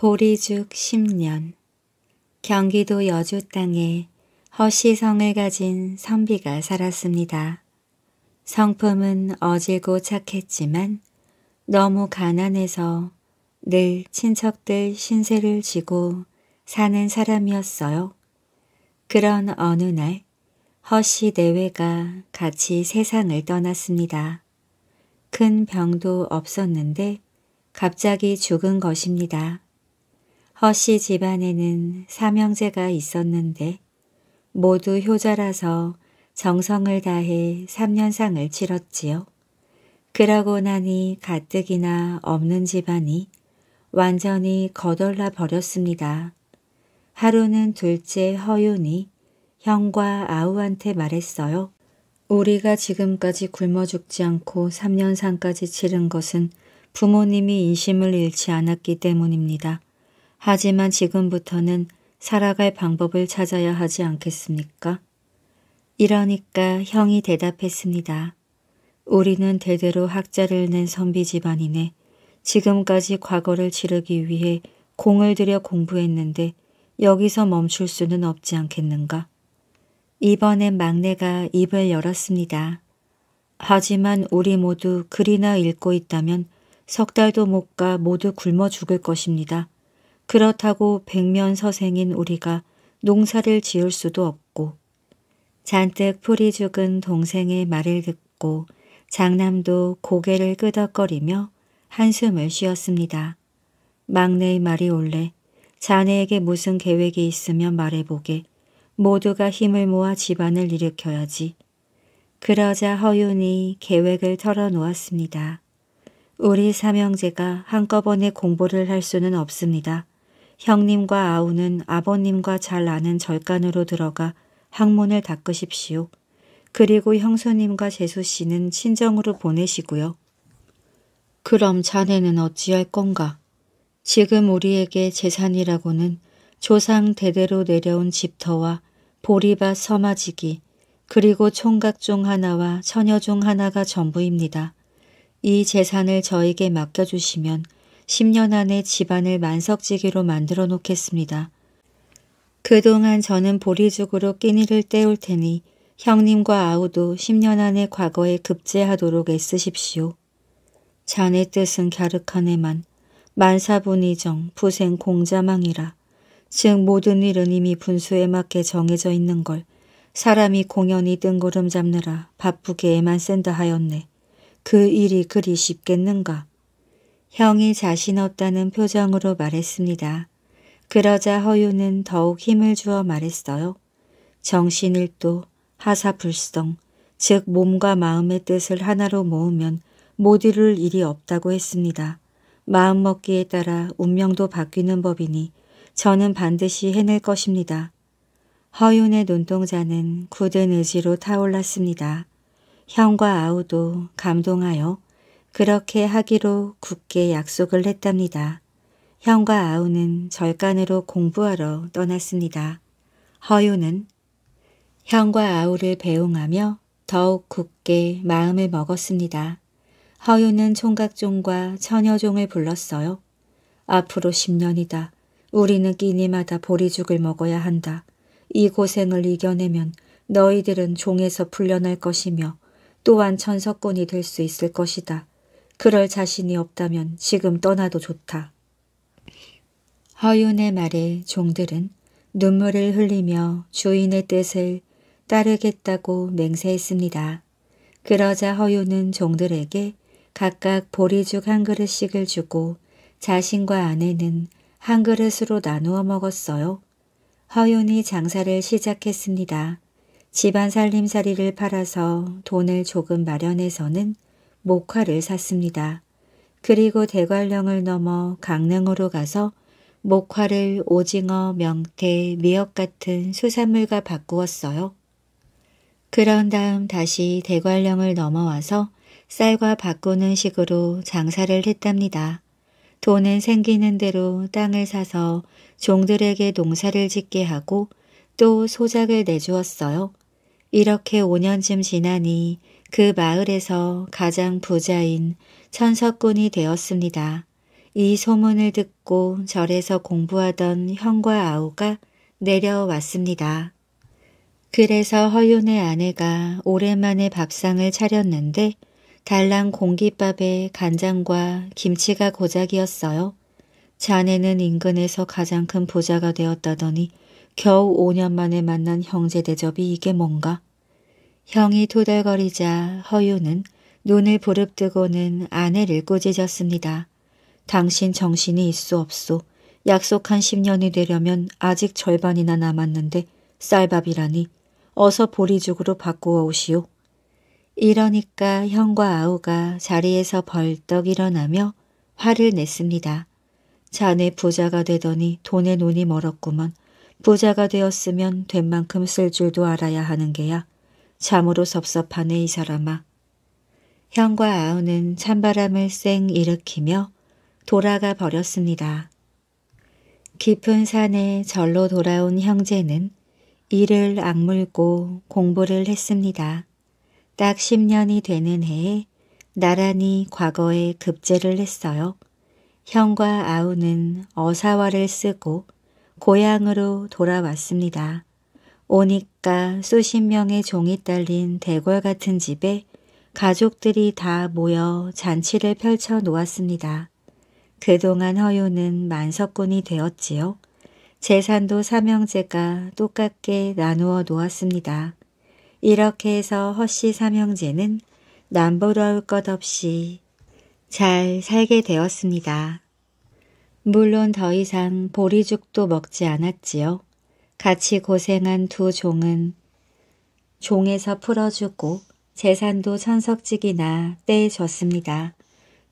보리죽 10년 경기도 여주 땅에 허시성을 가진 선비가 살았습니다. 성품은 어질고 착했지만 너무 가난해서 늘 친척들 신세를 지고 사는 사람이었어요. 그런 어느 날 허씨 내외가 같이 세상을 떠났습니다. 큰 병도 없었는데 갑자기 죽은 것입니다. 허씨 집안에는 삼형제가 있었는데 모두 효자라서 정성을 다해 3년상을 치렀지요. 그러고 나니 가뜩이나 없는 집안이 완전히 거덜나 버렸습니다. 하루는 둘째 허윤이 형과 아우한테 말했어요. 우리가 지금까지 굶어 죽지 않고 3년상까지 치른 것은 부모님이 인심을 잃지 않았기 때문입니다. 하지만 지금부터는 살아갈 방법을 찾아야 하지 않겠습니까? 이러니까 형이 대답했습니다. 우리는 대대로 학자를 낸 선비 집안이네. 지금까지 과거를 치르기 위해 공을 들여 공부했는데 여기서 멈출 수는 없지 않겠는가? 이번엔 막내가 입을 열었습니다. 하지만 우리 모두 글이나 읽고 있다면 석 달도 못 가 모두 굶어 죽을 것입니다. 그렇다고 백면서생인 우리가 농사를 지을 수도 없고 잔뜩 풀이 죽은 동생의 말을 듣고 장남도 고개를 끄덕거리며 한숨을 쉬었습니다. 막내의 말이 올래 자네에게 무슨 계획이 있으면 말해보게 모두가 힘을 모아 집안을 일으켜야지. 그러자 허윤이 계획을 털어놓았습니다. 우리 삼형제가 한꺼번에 공부를 할 수는 없습니다. 형님과 아우는 아버님과 잘 아는 절간으로 들어가 학문을 닦으십시오. 그리고 형수님과 제수씨는 친정으로 보내시고요. 그럼 자네는 어찌할 건가? 지금 우리에게 재산이라고는 조상 대대로 내려온 집터와 보리밭 서마지기 그리고 총각 중 하나와 처녀 중 하나가 전부입니다. 이 재산을 저에게 맡겨주시면 10년 안에 집안을 만석지기로 만들어 놓겠습니다. 그동안 저는 보리죽으로 끼니를 때울 테니 형님과 아우도 10년 안에 과거에 급제하도록 애쓰십시오. 자네 뜻은 갸륵하네만 만사분이정 부생 공자망이라 즉 모든 일은 이미 분수에 맞게 정해져 있는 걸 사람이 공연히 뜬구름 잡느라 바쁘게 애만 쓴다 하였네. 그 일이 그리 쉽겠는가. 형이 자신 없다는 표정으로 말했습니다. 그러자 허유는 더욱 힘을 주어 말했어요. 정신일도, 하사불성, 즉 몸과 마음의 뜻을 하나로 모으면 못 이룰 일이 없다고 했습니다. 마음먹기에 따라 운명도 바뀌는 법이니 저는 반드시 해낼 것입니다. 허윤의 눈동자는 굳은 의지로 타올랐습니다. 형과 아우도 감동하여 그렇게 하기로 굳게 약속을 했답니다. 형과 아우는 절간으로 공부하러 떠났습니다. 허유는 형과 아우를 배웅하며 더욱 굳게 마음을 먹었습니다. 허유는 총각종과 처녀종을 불렀어요. 앞으로 10년이다. 우리는 끼니마다 보리죽을 먹어야 한다. 이 고생을 이겨내면 너희들은 종에서 풀려날 것이며 또한 천석군이 될 수 있을 것이다. 그럴 자신이 없다면 지금 떠나도 좋다. 허윤의 말에 종들은 눈물을 흘리며 주인의 뜻을 따르겠다고 맹세했습니다. 그러자 허윤은 종들에게 각각 보리죽 한 그릇씩을 주고 자신과 아내는 한 그릇으로 나누어 먹었어요. 허윤이 장사를 시작했습니다. 집안 살림살이를 팔아서 돈을 조금 마련해서는 목화를 샀습니다. 그리고 대관령을 넘어 강릉으로 가서 목화를 오징어, 명태, 미역 같은 수산물과 바꾸었어요. 그런 다음 다시 대관령을 넘어와서 쌀과 바꾸는 식으로 장사를 했답니다. 돈은 생기는 대로 땅을 사서 종들에게 농사를 짓게 하고 또 소작을 내주었어요. 이렇게 5년쯤 지나니 그 마을에서 가장 부자인 천석군이 되었습니다. 이 소문을 듣고 절에서 공부하던 형과 아우가 내려왔습니다. 그래서 허윤의 아내가 오랜만에 밥상을 차렸는데 달랑 공깃밥에 간장과 김치가 고작이었어요. 자네는 인근에서 가장 큰 부자가 되었다더니 겨우 5년 만에 만난 형제 대접이 이게 뭔가? 형이 토달거리자 허유는 눈을 부릅뜨고는 아내를 꾸짖었습니다. 당신 정신이 있소 없소. 약속한 10년이 되려면 아직 절반이나 남았는데 쌀밥이라니 어서 보리죽으로 바꾸어 오시오. 이러니까 형과 아우가 자리에서 벌떡 일어나며 화를 냈습니다. 자네 부자가 되더니 돈에 눈이 멀었구먼. 부자가 되었으면 된 만큼 쓸 줄도 알아야 하는 게야. 참으로 섭섭하네 이 사람아. 형과 아우는 찬바람을 쌩 일으키며 돌아가 버렸습니다. 깊은 산에 절로 돌아온 형제는 이를 악물고 공부를 했습니다. 딱 10년이 되는 해에 나란히 과거에 급제를 했어요. 형과 아우는 어사화를 쓰고 고향으로 돌아왔습니다. 오니까 수십 명의 종이 딸린 대궐 같은 집에 가족들이 다 모여 잔치를 펼쳐 놓았습니다. 그동안 허요는 만석군이 되었지요. 재산도 삼형제가 똑같게 나누어 놓았습니다. 이렇게 해서 허씨 삼형제는 남부러울 것 없이 잘 살게 되었습니다. 물론 더 이상 보리죽도 먹지 않았지요. 같이 고생한 두 종은 종에서 풀어주고 재산도 천석직이나 떼줬습니다.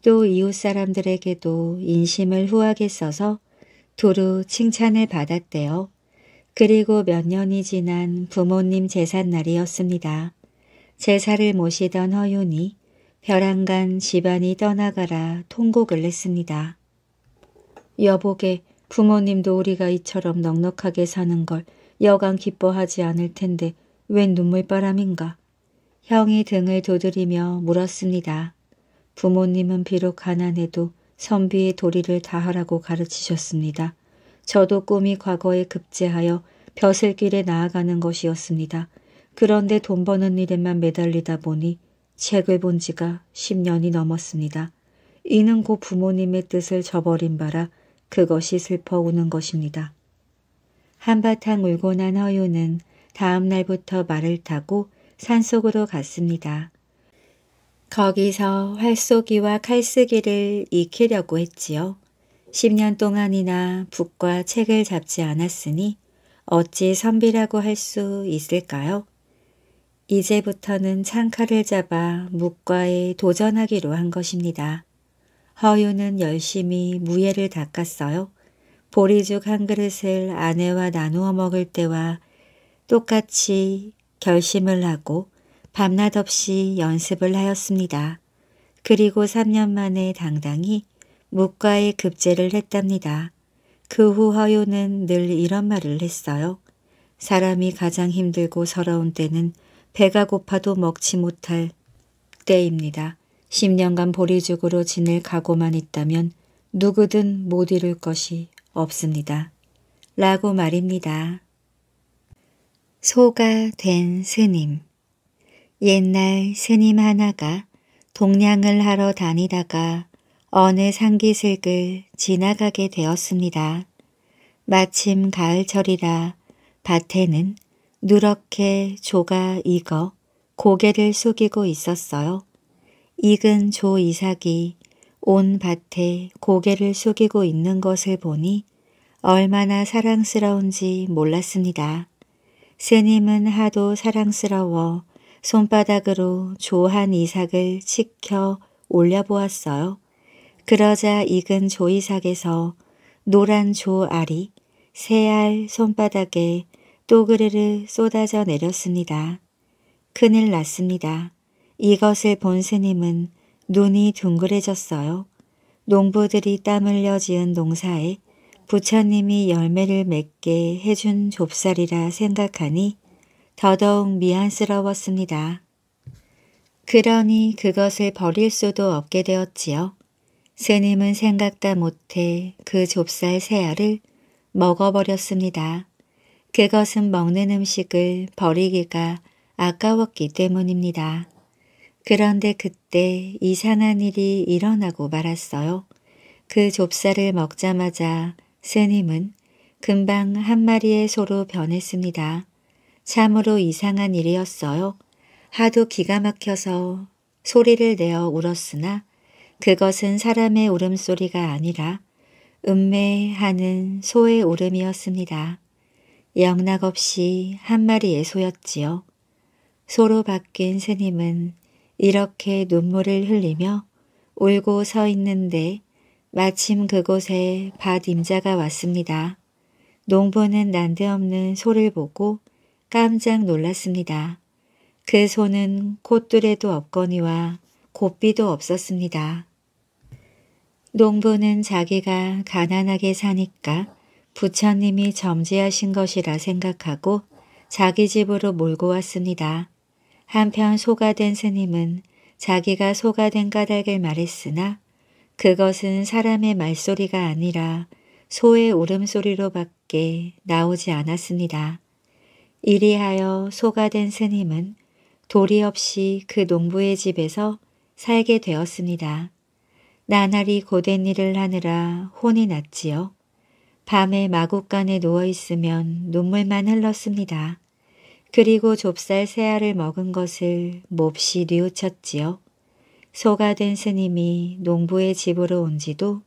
또 이웃 사람들에게도 인심을 후하게 써서 두루 칭찬을 받았대요. 그리고 몇 년이 지난 부모님 제삿날이었습니다. 제사를 모시던 허윤이 벼랑간 집안이 떠나가라 통곡을 했습니다. 여보게 부모님도 우리가 이처럼 넉넉하게 사는 걸 여간 기뻐하지 않을 텐데 웬 눈물바람인가. 형이 등을 두드리며 물었습니다. 부모님은 비록 가난해도 선비의 도리를 다하라고 가르치셨습니다. 저도 꿈이 과거에 급제하여 벼슬길에 나아가는 것이었습니다. 그런데 돈 버는 일에만 매달리다 보니 책을 본 지가 10년이 넘었습니다. 이는 곧 부모님의 뜻을 저버린 바라 그것이 슬퍼 우는 것입니다. 한바탕 울고 난 허유는 다음 날부터 말을 타고 산속으로 갔습니다. 거기서 활쏘기와 칼쓰기를 익히려고 했지요. 10년 동안이나 북과 책을 잡지 않았으니 어찌 선비라고 할 수 있을까요? 이제부터는 창칼을 잡아 묵과에 도전하기로 한 것입니다. 허유는 열심히 무예를 닦았어요. 보리죽 한 그릇을 아내와 나누어 먹을 때와 똑같이 결심을 하고 밤낮 없이 연습을 하였습니다. 그리고 3년 만에 당당히 무과에 급제를 했답니다. 그 후허유는늘 이런 말을 했어요. 사람이 가장 힘들고 서러운 때는 배가 고파도 먹지 못할 때입니다. 10년간 보리죽으로 지낼 각오만 있다면 누구든 못 이룰 것이 없습니다. 라고 말입니다. 소가 된 스님 옛날 스님 하나가 동냥을 하러 다니다가 어느 상기슭을 지나가게 되었습니다. 마침 가을철이라 밭에는 누렇게 조가 익어 고개를 숙이고 있었어요. 익은 조 이삭이 온 밭에 고개를 숙이고 있는 것을 보니 얼마나 사랑스러운지 몰랐습니다. 스님은 하도 사랑스러워 손바닥으로 조한 이삭을 치켜 올려보았어요. 그러자 익은 조이삭에서 노란 조알이 새알 손바닥에 또그르르 쏟아져 내렸습니다. 큰일 났습니다. 이것을 본 스님은 눈이 둥그레졌어요. 농부들이 땀 흘려 지은 농사에 부처님이 열매를 맺게 해준 좁쌀이라 생각하니 더더욱 미안스러웠습니다. 그러니 그것을 버릴 수도 없게 되었지요. 스님은 생각다 못해 그 좁쌀 새알을 먹어버렸습니다. 그것은 먹는 음식을 버리기가 아까웠기 때문입니다. 그런데 그때 이상한 일이 일어나고 말았어요. 그 좁쌀을 먹자마자 스님은 금방 한 마리의 소로 변했습니다. 참으로 이상한 일이었어요. 하도 기가 막혀서 소리를 내어 울었으나 그것은 사람의 울음소리가 아니라 음매하는 소의 울음이었습니다. 영락없이 한 마리의 소였지요. 소로 바뀐 스님은 이렇게 눈물을 흘리며 울고 서 있는데 마침 그곳에 밭 임자가 왔습니다. 농부는 난데없는 소를 보고 깜짝 놀랐습니다. 그 소는 콧뚜레도 없거니와 곱비도 없었습니다. 농부는 자기가 가난하게 사니까 부처님이 점지하신 것이라 생각하고 자기 집으로 몰고 왔습니다. 한편 소가 된 스님은 자기가 소가 된 까닭을 말했으나 그것은 사람의 말소리가 아니라 소의 울음소리로밖에 나오지 않았습니다. 이리하여 소가 된 스님은 도리 없이 그 농부의 집에서 살게 되었습니다. 나날이 고된 일을 하느라 혼이 났지요. 밤에 마곡간에 누워있으면 눈물만 흘렀습니다. 그리고 좁쌀 새 알을 먹은 것을 몹시 뉘우쳤지요. 소가 된 스님이 농부의 집으로 온 지도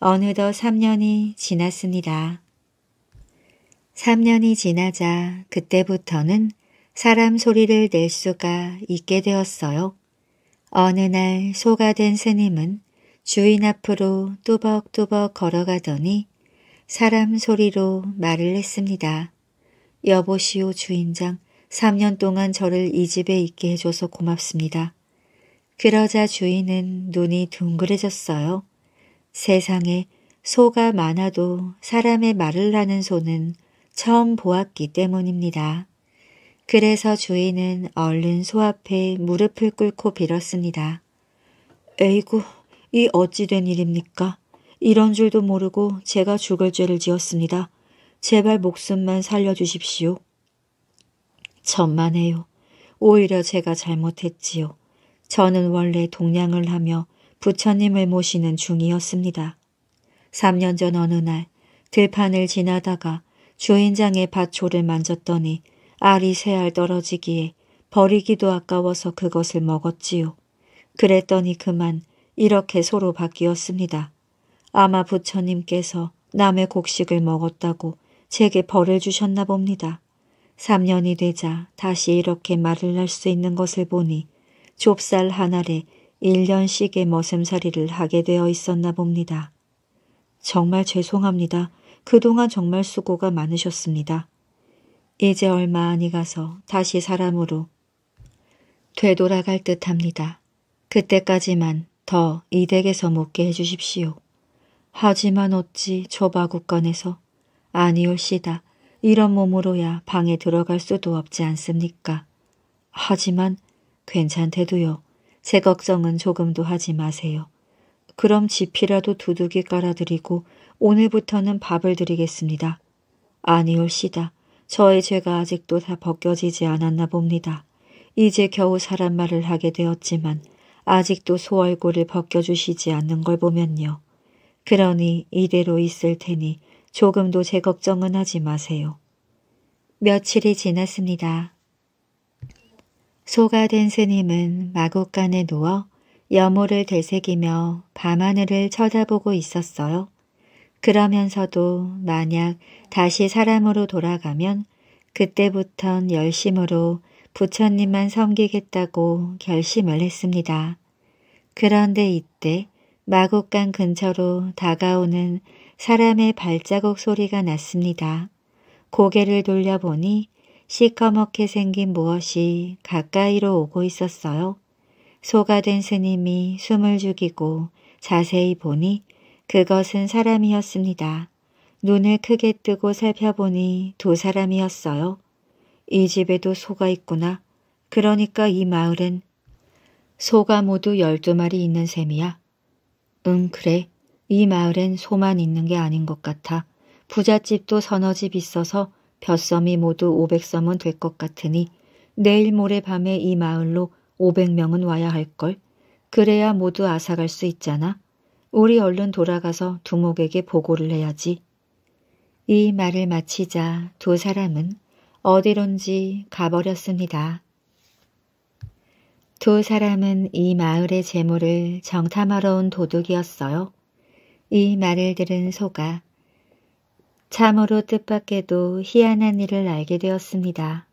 어느덧 3년이 지났습니다. 3년이 지나자 그때부터는 사람 소리를 낼 수가 있게 되었어요. 어느 날 소가 된 스님은 주인 앞으로 뚜벅뚜벅 걸어가더니 사람 소리로 말을 했습니다. 여보시오 주인장, 3년 동안 저를 이 집에 있게 해줘서 고맙습니다. 그러자 주인은 눈이 둥그레졌어요. 세상에 소가 많아도 사람의 말을 하는 소는 처음 보았기 때문입니다. 그래서 주인은 얼른 소 앞에 무릎을 꿇고 빌었습니다. 에이구, 이 어찌 된 일입니까? 이런 줄도 모르고 제가 죽을 죄를 지었습니다. 제발 목숨만 살려주십시오. 천만해요 오히려 제가 잘못했지요. 저는 원래 동양을 하며 부처님을 모시는 중이었습니다. 3년 전 어느 날 들판을 지나다가 주인장의 밭초를 만졌더니 알이 세 알 떨어지기에 버리기도 아까워서 그것을 먹었지요. 그랬더니 그만 이렇게 소로 바뀌었습니다. 아마 부처님께서 남의 곡식을 먹었다고 제게 벌을 주셨나 봅니다. 3년이 되자 다시 이렇게 말을 할 수 있는 것을 보니 좁쌀 한 알에 1년씩의 머슴살이를 하게 되어 있었나 봅니다. 정말 죄송합니다. 그동안 정말 수고가 많으셨습니다. 이제 얼마 안이 가서 다시 사람으로 되돌아갈 듯합니다. 그때까지만 더 이 댁에서 묵게 해주십시오. 하지만 어찌 좁바구간에서 아니올시다. 이런 몸으로야 방에 들어갈 수도 없지 않습니까? 하지만 괜찮대도요. 제 걱정은 조금도 하지 마세요. 그럼 지피라도 두둑이 깔아드리고 오늘부터는 밥을 드리겠습니다. 아니올시다. 저의 죄가 아직도 다 벗겨지지 않았나 봅니다. 이제 겨우 사람 말을 하게 되었지만 아직도 소얼굴을 벗겨주시지 않는 걸 보면요. 그러니 이대로 있을 테니 조금도 제 걱정은 하지 마세요. 며칠이 지났습니다. 소가 된 스님은 마구간에 누워 여모를 되새기며 밤하늘을 쳐다보고 있었어요. 그러면서도 만약 다시 사람으로 돌아가면 그때부턴 열심으로 부처님만 섬기겠다고 결심을 했습니다. 그런데 이때 마곡간 근처로 다가오는 사람의 발자국 소리가 났습니다. 고개를 돌려보니 시커멓게 생긴 무엇이 가까이로 오고 있었어요. 소가 된 스님이 숨을 죽이고 자세히 보니 그것은 사람이었습니다. 눈을 크게 뜨고 살펴보니 두 사람이었어요. 이 집에도 소가 있구나. 그러니까 이 마을엔 소가 모두 열두 마리 있는 셈이야. 응 그래. 이 마을엔 소만 있는 게 아닌 것 같아 부잣집도 서너 집 있어서 벼섬이 모두 500섬은 될 것 같으니 내일 모레 밤에 이 마을로 500명은 와야 할걸. 그래야 모두 아삭할수 있잖아. 우리 얼른 돌아가서 두목에게 보고를 해야지. 이 말을 마치자 두 사람은 어디론지 가버렸습니다. 두 사람은 이 마을의 재물을 정탐하러 온 도둑이었어요. 이 말을 들은 소가 참으로 뜻밖에도 희한한 일을 알게 되었습니다.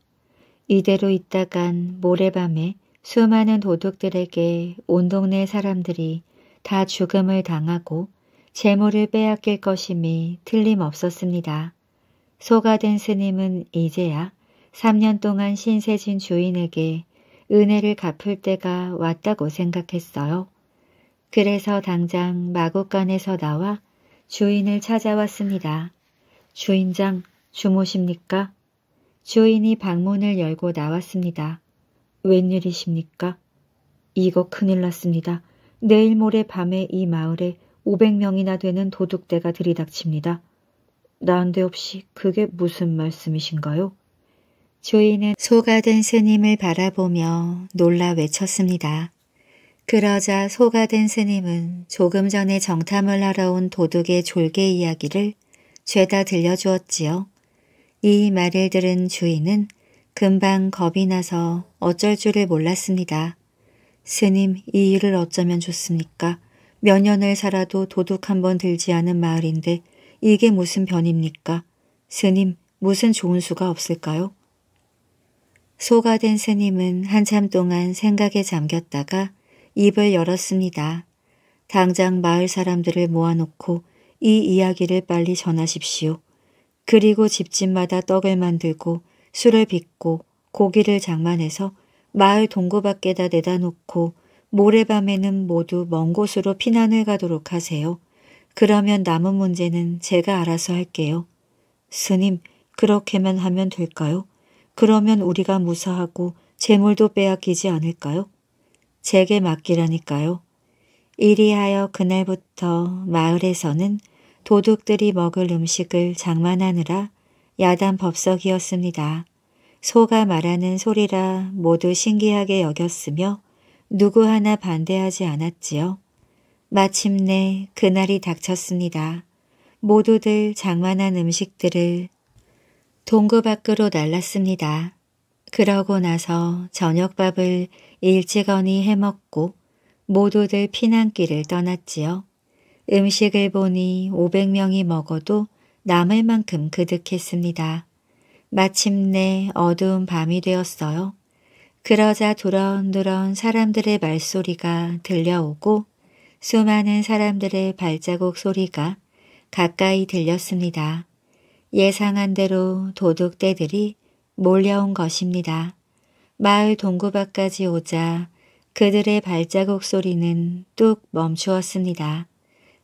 이대로 있다간 모레밤에 수많은 도둑들에게 온 동네 사람들이 다 죽음을 당하고 재물을 빼앗길 것임이 틀림없었습니다. 소가 된 스님은 이제야 3년 동안 신세진 주인에게 은혜를 갚을 때가 왔다고 생각했어요. 그래서 당장 마구간에서 나와 주인을 찾아왔습니다. 주인장 주무십니까? 주인이 방문을 열고 나왔습니다. 웬일이십니까? 이거 큰일 났습니다. 내일 모레 밤에 이 마을에 500명이나 되는 도둑대가 들이닥칩니다. 난데없이 그게 무슨 말씀이신가요? 주인은 소가 된 스님을 바라보며 놀라 외쳤습니다. 그러자 소가 된 스님은 조금 전에 정탐을 하러 온 도둑의 졸개 이야기를 죄다 들려주었지요. 이 말을 들은 주인은 금방 겁이 나서 어쩔 줄을 몰랐습니다. 스님 이 일을 어쩌면 좋습니까? 몇 년을 살아도 도둑 한 번 들지 않은 마을인데 이게 무슨 변입니까? 스님 무슨 좋은 수가 없을까요? 소가 된 스님은 한참 동안 생각에 잠겼다가 입을 열었습니다. 당장 마을 사람들을 모아놓고 이 이야기를 빨리 전하십시오. 그리고 집집마다 떡을 만들고 술을 빚고 고기를 장만해서 마을 동구 밖에다 내다 놓고 모레밤에는 모두 먼 곳으로 피난을 가도록 하세요. 그러면 남은 문제는 제가 알아서 할게요. 스님, 그렇게만 하면 될까요? 그러면 우리가 무사하고 재물도 빼앗기지 않을까요? 제게 맡기라니까요. 이리하여 그날부터 마을에서는 도둑들이 먹을 음식을 장만하느라 야단 법석이었습니다. 소가 말하는 소리라 모두 신기하게 여겼으며 누구 하나 반대하지 않았지요. 마침내 그날이 닥쳤습니다. 모두들 장만한 음식들을 동구 밖으로 날랐습니다. 그러고 나서 저녁밥을 일찌거니 해먹고 모두들 피난길을 떠났지요. 음식을 보니 500명이 먹어도 남을 만큼 그득했습니다. 마침내 어두운 밤이 되었어요. 그러자 두런두런 사람들의 말소리가 들려오고 수많은 사람들의 발자국 소리가 가까이 들렸습니다. 예상한 대로 도둑대들이 몰려온 것입니다. 마을 동구밖까지 오자 그들의 발자국 소리는 뚝 멈추었습니다.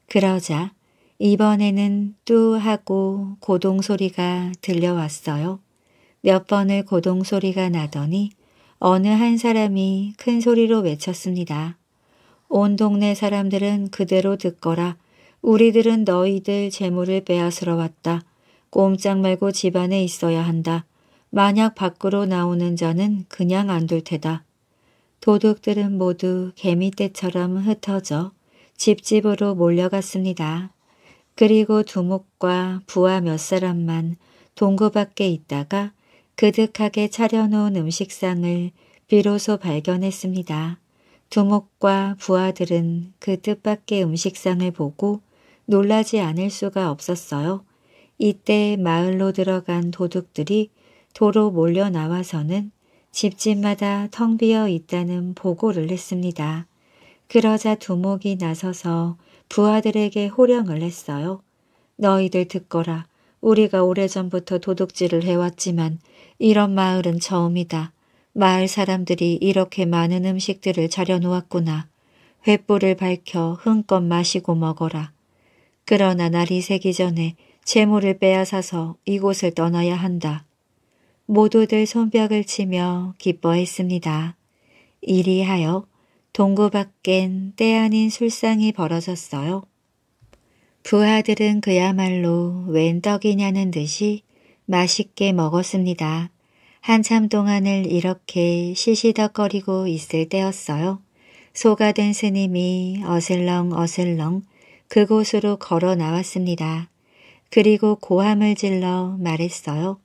그러자 이번에는 뚜 하고 고동 소리가 들려왔어요. 몇 번을 고동 소리가 나더니 어느 한 사람이 큰 소리로 외쳤습니다. 온 동네 사람들은 그대로 듣거라. 우리들은 너희들 재물을 빼앗으러 왔다. 꼼짝 말고 집안에 있어야 한다. 만약 밖으로 나오는 자는 그냥 안 둘 테다. 도둑들은 모두 개미떼처럼 흩어져 집집으로 몰려갔습니다. 그리고 두목과 부하 몇 사람만 동구 밖에 있다가 그득하게 차려놓은 음식상을 비로소 발견했습니다. 두목과 부하들은 그 뜻밖의 음식상을 보고 놀라지 않을 수가 없었어요. 이때 마을로 들어간 도둑들이 도로 몰려 나와서는 집집마다 텅 비어 있다는 보고를 했습니다. 그러자 두목이 나서서 부하들에게 호령을 했어요. 너희들 듣거라. 우리가 오래전부터 도둑질을 해왔지만 이런 마을은 처음이다. 마을 사람들이 이렇게 많은 음식들을 차려놓았구나. 횃불을 밝혀 흠껏 마시고 먹어라. 그러나 날이 새기 전에 재물을 빼앗아서 이곳을 떠나야 한다. 모두들 손뼉을 치며 기뻐했습니다. 이리하여 동구 밖엔 때 아닌 술상이 벌어졌어요. 부하들은 그야말로 웬 떡이냐는 듯이 맛있게 먹었습니다. 한참 동안을 이렇게 시시덕거리고 있을 때였어요. 소가 된 스님이 어슬렁 어슬렁 그곳으로 걸어 나왔습니다. 그리고 고함을 질러 말했어요.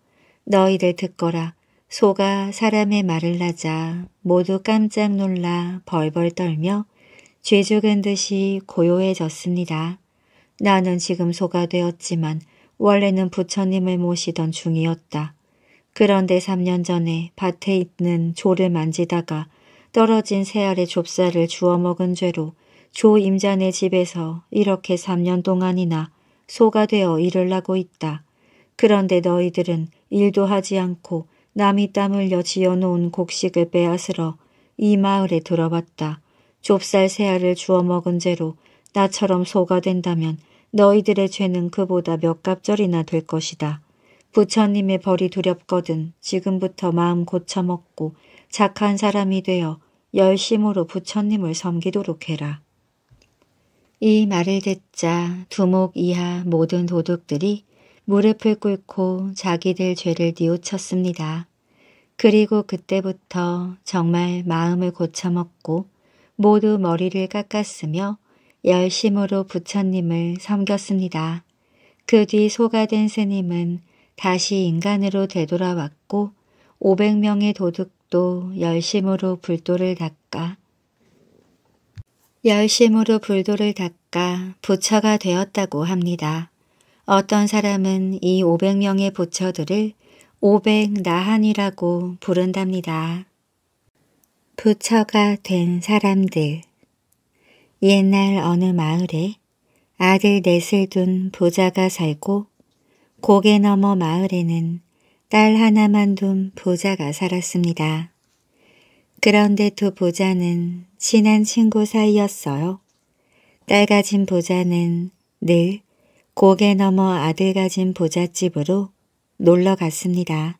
너희들 듣거라. 소가 사람의 말을 하자 모두 깜짝 놀라 벌벌 떨며 죄 죽은 듯이 고요해졌습니다. 나는 지금 소가 되었지만 원래는 부처님을 모시던 중이었다. 그런데 3년 전에 밭에 있는 조를 만지다가 떨어진 새알의 좁쌀을 주워 먹은 죄로 조 임자네 집에서 이렇게 3년 동안이나 소가 되어 일을 하고 있다. 그런데 너희들은 일도 하지 않고 남이 땀을여 지어놓은 곡식을 빼앗으러 이 마을에 들어왔다. 좁쌀 새알을 주워 먹은 죄로 나처럼 소가 된다면 너희들의 죄는 그보다 몇 갑절이나 될 것이다. 부처님의 벌이 두렵거든 지금부터 마음 고쳐먹고 착한 사람이 되어 열심으로 부처님을 섬기도록 해라. 이 말을 듣자 두목 이하 모든 도둑들이 무릎을 꿇고 자기들 죄를 뉘우쳤습니다. 그리고 그때부터 정말 마음을 고쳐먹고 모두 머리를 깎았으며 열심으로 부처님을 섬겼습니다. 그 뒤 소가 된 스님은 다시 인간으로 되돌아왔고 500명의 도둑도 열심으로 불도를 닦아 열심으로 불도를 닦아 부처가 되었다고 합니다. 어떤 사람은 이 500명의 부처들을 500나한이라고 부른답니다. 부처가 된 사람들 옛날 어느 마을에 아들 넷을 둔 부자가 살고 고개 넘어 마을에는 딸 하나만 둔 부자가 살았습니다. 그런데 두 부자는 친한 친구 사이였어요. 딸 가진 부자는 늘 고개 넘어 아들 가진 부잣집으로 놀러 갔습니다.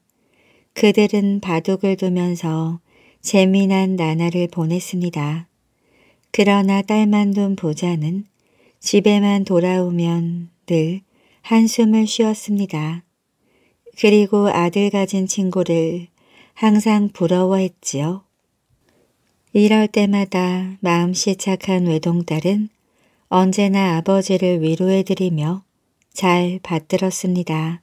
그들은 바둑을 두면서 재미난 나날을 보냈습니다. 그러나 딸만 둔 보자는 집에만 돌아오면 늘 한숨을 쉬었습니다. 그리고 아들 가진 친구를 항상 부러워했지요. 이럴 때마다 마음씨 착한 외동딸은 언제나 아버지를 위로해드리며 잘 받들었습니다.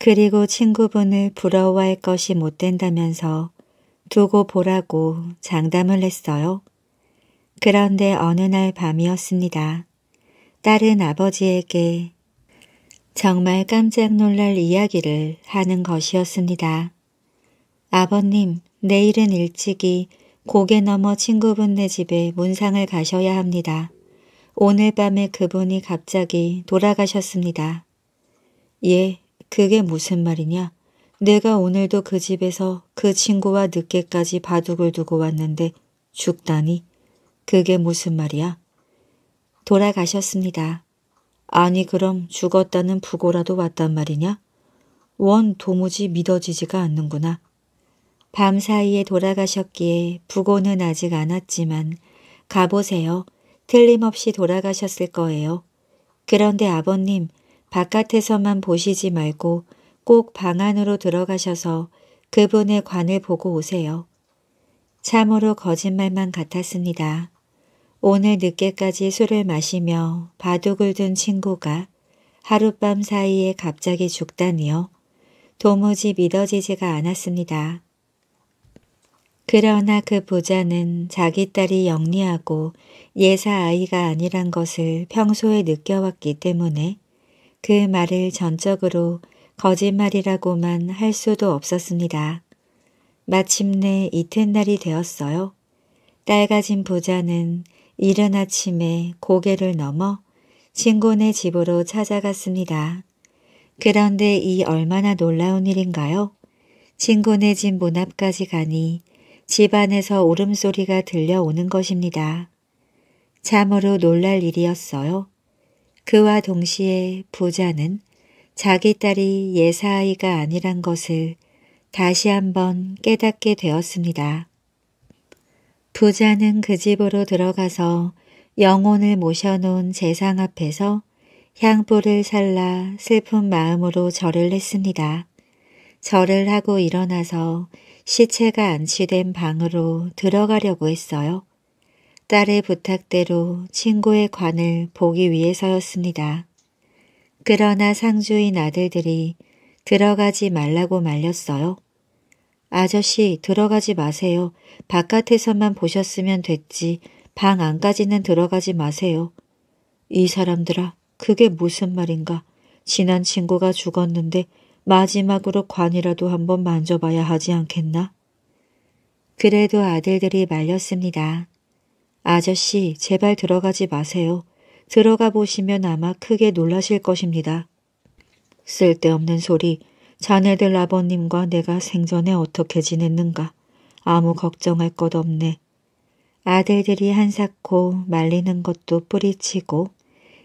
그리고 친구분을 부러워할 것이 못된다면서 두고 보라고 장담을 했어요. 그런데 어느 날 밤이었습니다. 딸은 아버지에게 정말 깜짝 놀랄 이야기를 하는 것이었습니다. 아버님, 내일은 일찍이 고개 넘어 친구분네 집에 문상을 가셔야 합니다. 오늘 밤에 그분이 갑자기 돌아가셨습니다. 예, 그게 무슨 말이냐? 내가 오늘도 그 집에서 그 친구와 늦게까지 바둑을 두고 왔는데 죽다니? 그게 무슨 말이야? 돌아가셨습니다. 아니 그럼 죽었다는 부고라도 왔단 말이냐? 원 도무지 믿어지지가 않는구나. 밤 사이에 돌아가셨기에 부고는 아직 안 왔지만 가보세요. 틀림없이 돌아가셨을 거예요. 그런데 아버님, 바깥에서만 보시지 말고 꼭 방 안으로 들어가셔서 그분의 관을 보고 오세요. 참으로 거짓말만 같았습니다. 오늘 늦게까지 술을 마시며 바둑을 둔 친구가 하룻밤 사이에 갑자기 죽다니요. 도무지 믿어지지가 않았습니다. 그러나 그 부자는 자기 딸이 영리하고 예사 아이가 아니란 것을 평소에 느껴왔기 때문에 그 말을 전적으로 거짓말이라고만 할 수도 없었습니다. 마침내 이튿날이 되었어요. 딸 가진 부자는 이른 아침에 고개를 넘어 친구네 집으로 찾아갔습니다. 그런데 이 얼마나 놀라운 일인가요? 친구네 집 문 앞까지 가니 집안에서 울음소리가 들려오는 것입니다. 참으로 놀랄 일이었어요. 그와 동시에 부자는 자기 딸이 예사아이가 아니란 것을 다시 한번 깨닫게 되었습니다. 부자는 그 집으로 들어가서 영혼을 모셔놓은 재상 앞에서 향보를 살라 슬픈 마음으로 절을 했습니다. 절을 하고 일어나서 시체가 안치된 방으로 들어가려고 했어요. 딸의 부탁대로 친구의 관을 보기 위해서였습니다. 그러나 상주인 아들들이 들어가지 말라고 말렸어요. 아저씨 들어가지 마세요. 바깥에서만 보셨으면 됐지 방 안까지는 들어가지 마세요. 이 사람들아 그게 무슨 말인가. 지난 친구가 죽었는데 마지막으로 관이라도 한번 만져봐야 하지 않겠나? 그래도 아들들이 말렸습니다. 아저씨 제발 들어가지 마세요. 들어가 보시면 아마 크게 놀라실 것입니다. 쓸데없는 소리 자네들 아버님과 내가 생전에 어떻게 지냈는가. 아무 걱정할 것 없네. 아들들이 한사코 말리는 것도 뿌리치고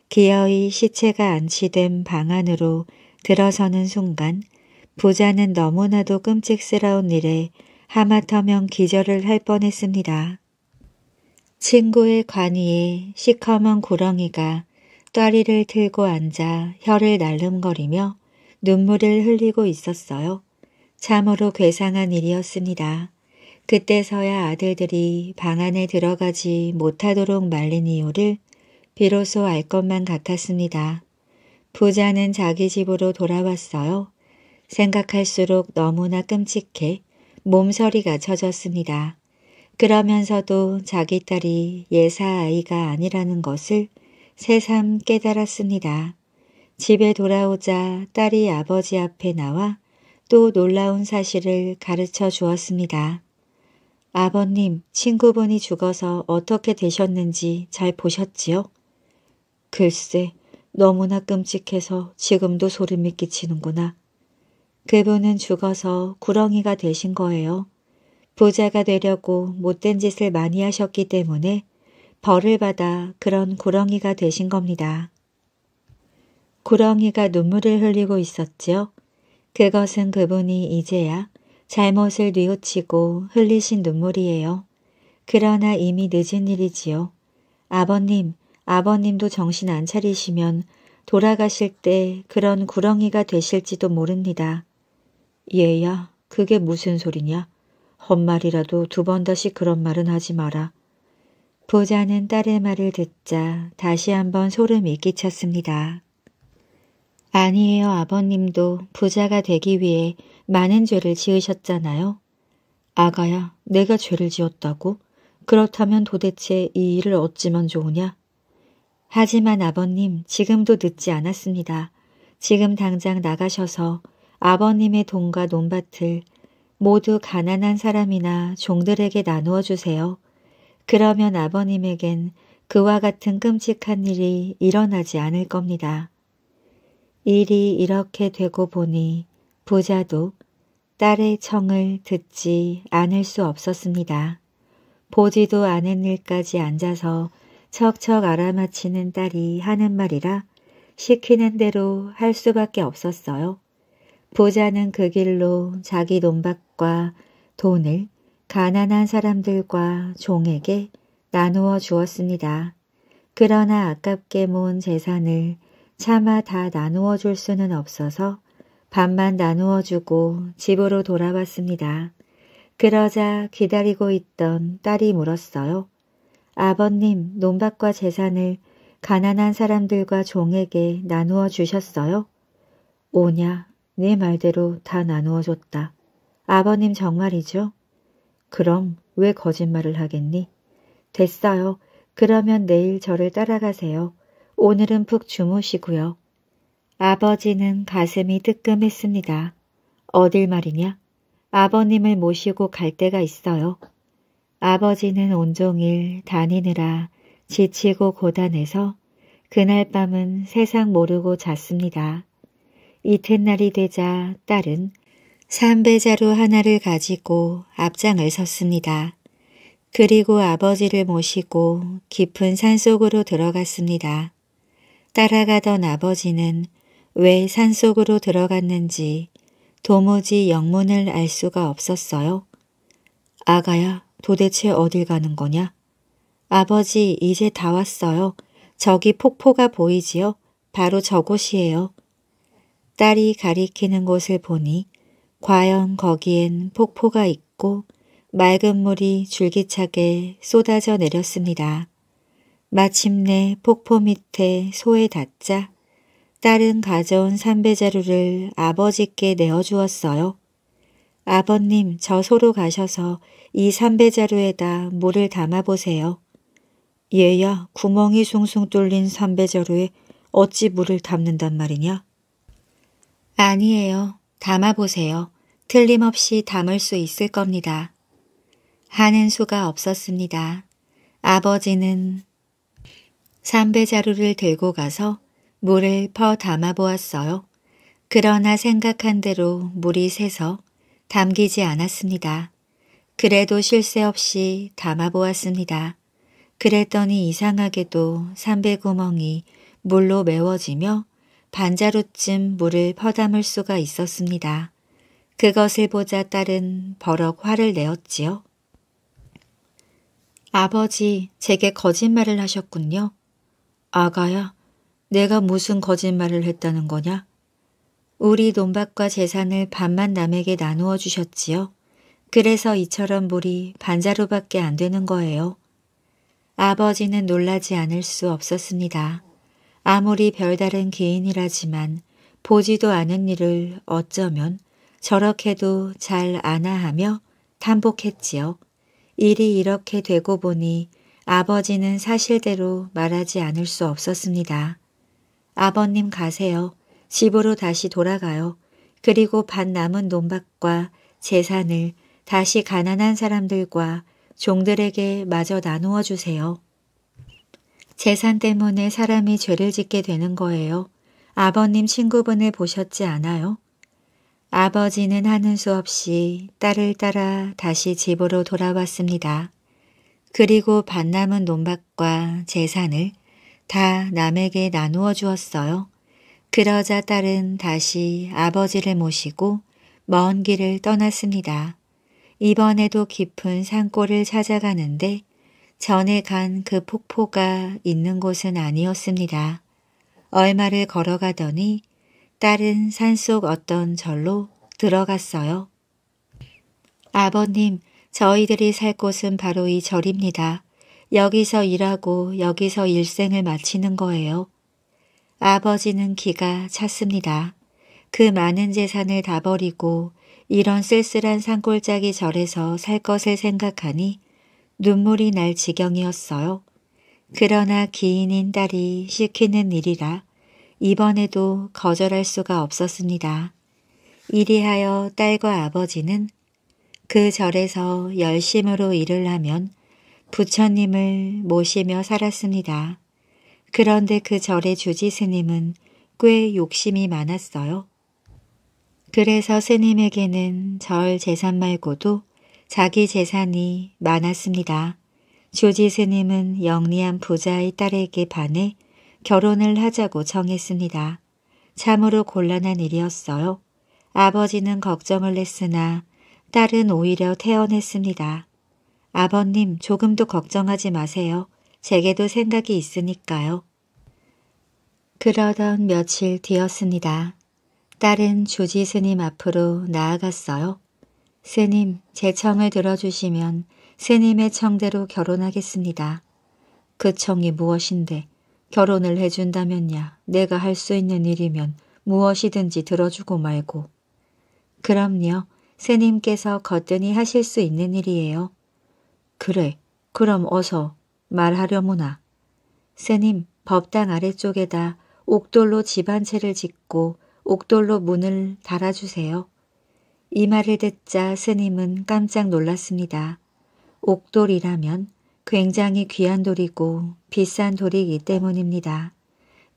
기어이 시체가 안치된 방 안으로 들어서는 순간 부자는 너무나도 끔찍스러운 일에 하마터면 기절을 할 뻔했습니다. 친구의 관위에 시커먼 구렁이가 떠리를 틀고 앉아 혀를 날름거리며 눈물을 흘리고 있었어요. 참으로 괴상한 일이었습니다. 그때서야 아들들이 방 안에 들어가지 못하도록 말린 이유를 비로소 알 것만 같았습니다. 부자는 자기 집으로 돌아왔어요. 생각할수록 너무나 끔찍해 몸서리가 쳐졌습니다. 그러면서도 자기 딸이 예사아이가 아니라는 것을 새삼 깨달았습니다. 집에 돌아오자 딸이 아버지 앞에 나와 또 놀라운 사실을 가르쳐 주었습니다. 아버님, 친구분이 죽어서 어떻게 되셨는지 잘 보셨지요? 글쎄, 너무나 끔찍해서 지금도 소름이 끼치는구나. 그분은 죽어서 구렁이가 되신 거예요. 부자가 되려고 못된 짓을 많이 하셨기 때문에 벌을 받아 그런 구렁이가 되신 겁니다. 구렁이가 눈물을 흘리고 있었죠 그것은 그분이 이제야 잘못을 뉘우치고 흘리신 눈물이에요. 그러나 이미 늦은 일이지요. 아버님, 아버님도 정신 안 차리시면 돌아가실 때 그런 구렁이가 되실지도 모릅니다. 얘야, 그게 무슨 소리냐? 헛말이라도 두 번 다시 그런 말은 하지 마라. 부자는 딸의 말을 듣자 다시 한번 소름이 끼쳤습니다. 아니에요, 아버님도 부자가 되기 위해 많은 죄를 지으셨잖아요. 아가야, 내가 죄를 지었다고? 그렇다면 도대체 이 일을 어찌면 좋으냐? 하지만 아버님 지금도 늦지 않았습니다. 지금 당장 나가셔서 아버님의 돈과 논밭을 모두 가난한 사람이나 종들에게 나누어 주세요. 그러면 아버님에겐 그와 같은 끔찍한 일이 일어나지 않을 겁니다. 일이 이렇게 되고 보니 부자도 딸의 청을 듣지 않을 수 없었습니다. 보지도 않은 일까지 앉아서 척척 알아맞히는 딸이 하는 말이라 시키는 대로 할 수밖에 없었어요. 부자는 그 길로 자기 논박과 돈을 가난한 사람들과 종에게 나누어 주었습니다. 그러나 아깝게 모은 재산을 차마 다 나누어 줄 수는 없어서 밥만 나누어 주고 집으로 돌아왔습니다. 그러자 기다리고 있던 딸이 물었어요. 아버님 논밭과 재산을 가난한 사람들과 종에게 나누어 주셨어요? 오냐, 네 말대로 다 나누어 줬다. 아버님 정말이죠? 그럼 왜 거짓말을 하겠니? 됐어요. 그러면 내일 저를 따라가세요. 오늘은 푹 주무시고요. 아버지는 가슴이 뜨끔했습니다. 어딜 말이냐? 아버님을 모시고 갈 데가 있어요. 아버지는 온종일 다니느라 지치고 고단해서 그날 밤은 세상 모르고 잤습니다. 이튿날이 되자 딸은 삼배자루 하나를 가지고 앞장을 섰습니다. 그리고 아버지를 모시고 깊은 산속으로 들어갔습니다. 따라가던 아버지는 왜 산속으로 들어갔는지 도무지 영문을 알 수가 없었어요. 아가야, 도대체 어딜 가는 거냐? 아버지 이제 다 왔어요. 저기 폭포가 보이지요? 바로 저곳이에요. 딸이 가리키는 곳을 보니 과연 거기엔 폭포가 있고 맑은 물이 줄기차게 쏟아져 내렸습니다. 마침내 폭포 밑에 소에 닿자 딸은 가져온 삼베자루를 아버지께 내어주었어요. 아버님 저소로 가셔서 이 삼배자루에다 물을 담아보세요. 얘야 구멍이 숭숭 뚫린 삼배자루에 어찌 물을 담는단 말이냐? 아니에요. 담아보세요. 틀림없이 담을 수 있을 겁니다. 하는 수가 없었습니다. 아버지는 삼배자루를 들고 가서 물을 퍼 담아보았어요. 그러나 생각한 대로 물이 새서 담기지 않았습니다. 그래도 쉴 새 없이 담아보았습니다. 그랬더니 이상하게도 삼배구멍이 물로 메워지며 반자루쯤 물을 퍼담을 수가 있었습니다. 그것을 보자 딸은 버럭 화를 내었지요. 아버지, 제게 거짓말을 하셨군요. 아가야, 내가 무슨 거짓말을 했다는 거냐? 우리 논밭과 재산을 반만 남에게 나누어 주셨지요. 그래서 이처럼 물이 반자루밖에 안 되는 거예요. 아버지는 놀라지 않을 수 없었습니다. 아무리 별다른 개인이라지만 보지도 않은 일을 어쩌면 저렇게도 잘 아나 하며 탐복했지요. 일이 이렇게 되고 보니 아버지는 사실대로 말하지 않을 수 없었습니다. 아버님 가세요. 집으로 다시 돌아가요. 그리고 반 남은 논밭과 재산을 다시 가난한 사람들과 종들에게 마저 나누어 주세요. 재산 때문에 사람이 죄를 짓게 되는 거예요. 아버님 친구분을 보셨지 않아요? 아버지는 하는 수 없이 딸을 따라 다시 집으로 돌아왔습니다. 그리고 반 남은 논밭과 재산을 다 남에게 나누어 주었어요. 그러자 딸은 다시 아버지를 모시고 먼 길을 떠났습니다. 이번에도 깊은 산골을 찾아가는데 전에 간 그 폭포가 있는 곳은 아니었습니다. 얼마를 걸어가더니 딸은 산속 어떤 절로 들어갔어요. 아버님, 저희들이 살 곳은 바로 이 절입니다. 여기서 일하고 여기서 일생을 마치는 거예요. 아버지는 기가 찼습니다. 그 많은 재산을 다 버리고 이런 쓸쓸한 산골짜기 절에서 살 것을 생각하니 눈물이 날 지경이었어요. 그러나 기인인 딸이 시키는 일이라 이번에도 거절할 수가 없었습니다. 이리하여 딸과 아버지는 그 절에서 열심으로 일을 하면 부처님을 모시며 살았습니다. 그런데 그 절의 주지 스님은 꽤 욕심이 많았어요. 그래서 스님에게는 절 재산 말고도 자기 재산이 많았습니다. 주지 스님은 영리한 부자의 딸에게 반해 결혼을 하자고 정했습니다. 참으로 곤란한 일이었어요. 아버지는 걱정을 했으나 딸은 오히려 태연했습니다. 아버님 조금도 걱정하지 마세요. 제게도 생각이 있으니까요. 그러던 며칠 뒤였습니다. 딸은 조지 스님 앞으로 나아갔어요. 스님, 제 청을 들어주시면 스님의 청대로 결혼하겠습니다. 그 청이 무엇인데 결혼을 해준다면야 내가 할 수 있는 일이면 무엇이든지 들어주고 말고. 그럼요. 스님께서 거뜬히 하실 수 있는 일이에요. 그래, 그럼 어서 말하려무나 스님 법당 아래쪽에다 옥돌로 집 한 채를 짓고 옥돌로 문을 달아주세요. 이 말을 듣자 스님은 깜짝 놀랐습니다. 옥돌이라면 굉장히 귀한 돌이고 비싼 돌이기 때문입니다.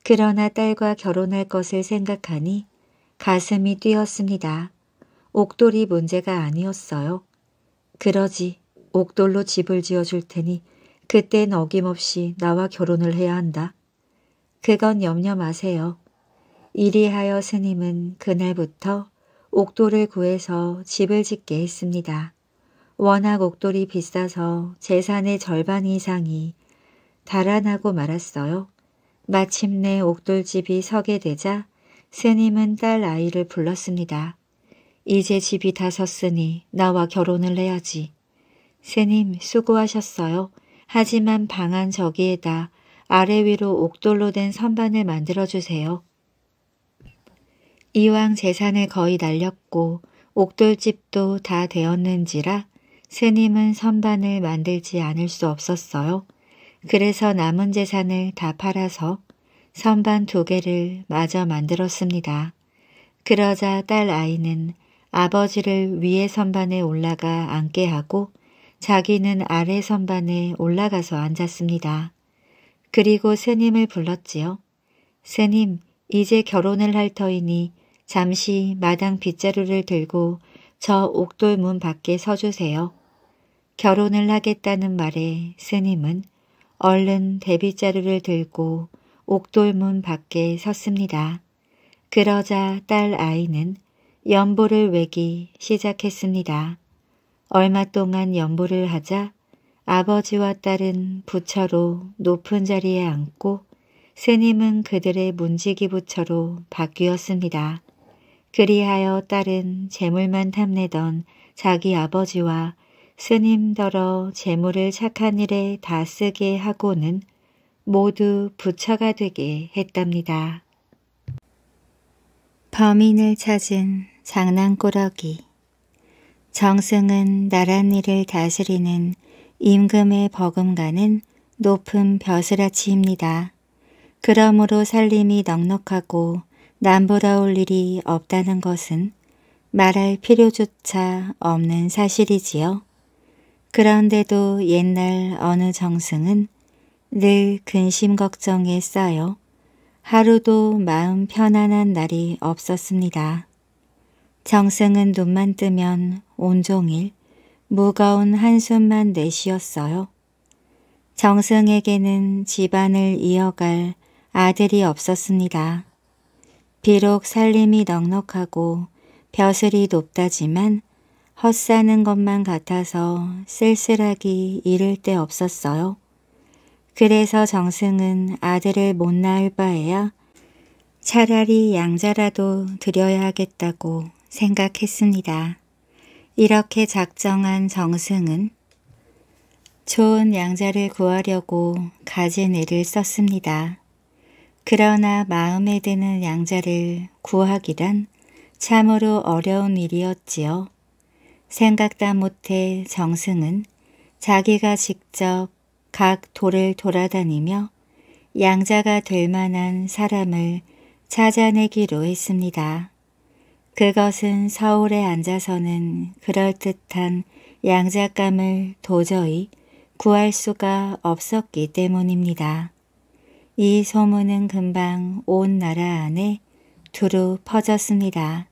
그러나 딸과 결혼할 것을 생각하니 가슴이 뛰었습니다. 옥돌이 문제가 아니었어요. 그러지 옥돌로 집을 지어줄 테니 그땐 어김없이 나와 결혼을 해야 한다. 그건 염려 마세요. 이리하여 스님은 그날부터 옥돌을 구해서 집을 짓게 했습니다. 워낙 옥돌이 비싸서 재산의 절반 이상이 달아나고 말았어요. 마침내 옥돌집이 서게 되자 스님은 딸 아이를 불렀습니다. 이제 집이 다 섰으니 나와 결혼을 해야지. 스님 수고하셨어요. 하지만 방안 저기에다 아래 위로 옥돌로 된 선반을 만들어주세요. 이왕 재산을 거의 날렸고 옥돌집도 다 되었는지라 스님은 선반을 만들지 않을 수 없었어요. 그래서 남은 재산을 다 팔아서 선반 두 개를 마저 만들었습니다. 그러자 딸 아이는 아버지를 위에 선반에 올라가 앉게 하고 자기는 아래 선반에 올라가서 앉았습니다. 그리고 스님을 불렀지요. 스님, 이제 결혼을 할 터이니 잠시 마당 빗자루를 들고 저 옥돌 문 밖에 서주세요. 결혼을 하겠다는 말에 스님은 얼른 대빗자루를 들고 옥돌 문 밖에 섰습니다. 그러자 딸 아이는 연보를 외기 시작했습니다. 얼마 동안 연보를 하자 아버지와 딸은 부처로 높은 자리에 앉고 스님은 그들의 문지기 부처로 바뀌었습니다. 그리하여 딸은 재물만 탐내던 자기 아버지와 스님더러 재물을 착한 일에 다 쓰게 하고는 모두 부처가 되게 했답니다. 범인을 찾은 장난꾸러기 정승은 나랏일을 다스리는 임금의 버금가는 높은 벼슬아치입니다. 그러므로 살림이 넉넉하고 남부러울 일이 없다는 것은 말할 필요조차 없는 사실이지요. 그런데도 옛날 어느 정승은 늘 근심 걱정에 쌓여 하루도 마음 편안한 날이 없었습니다. 정승은 눈만 뜨면 온종일 무거운 한숨만 내쉬었어요. 정승에게는 집안을 이어갈 아들이 없었습니다. 비록 살림이 넉넉하고 벼슬이 높다지만 헛사는 것만 같아서 쓸쓸하기 이를 데 없었어요. 그래서 정승은 아들을 못 낳을 바에야 차라리 양자라도 드려야 하겠다고 생각했습니다. 이렇게 작정한 정승은 좋은 양자를 구하려고 가진 애를 썼습니다. 그러나 마음에 드는 양자를 구하기란 참으로 어려운 일이었지요. 생각다 못해 정승은 자기가 직접 각 돌을 돌아다니며 양자가 될 만한 사람을 찾아내기로 했습니다. 그것은 서울에 앉아서는 그럴듯한 양작감을 도저히 구할 수가 없었기 때문입니다. 이 소문은 금방 온 나라 안에 두루 퍼졌습니다.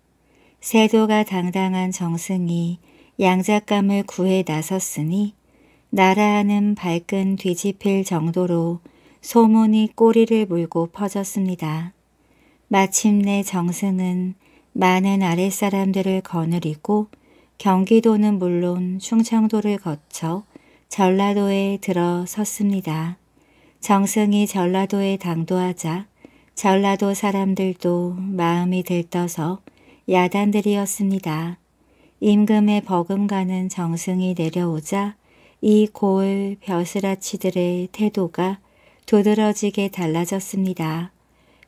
세도가 당당한 정승이 양작감을 구해 나섰으니 나라 안은 발끈 뒤집힐 정도로 소문이 꼬리를 물고 퍼졌습니다. 마침내 정승은 많은 아랫사람들을 거느리고 경기도는 물론 충청도를 거쳐 전라도에 들어섰습니다. 정승이 전라도에 당도하자 전라도 사람들도 마음이 들떠서 야단들이었습니다. 임금의 버금가는 정승이 내려오자 이 고을 벼슬아치들의 태도가 두드러지게 달라졌습니다.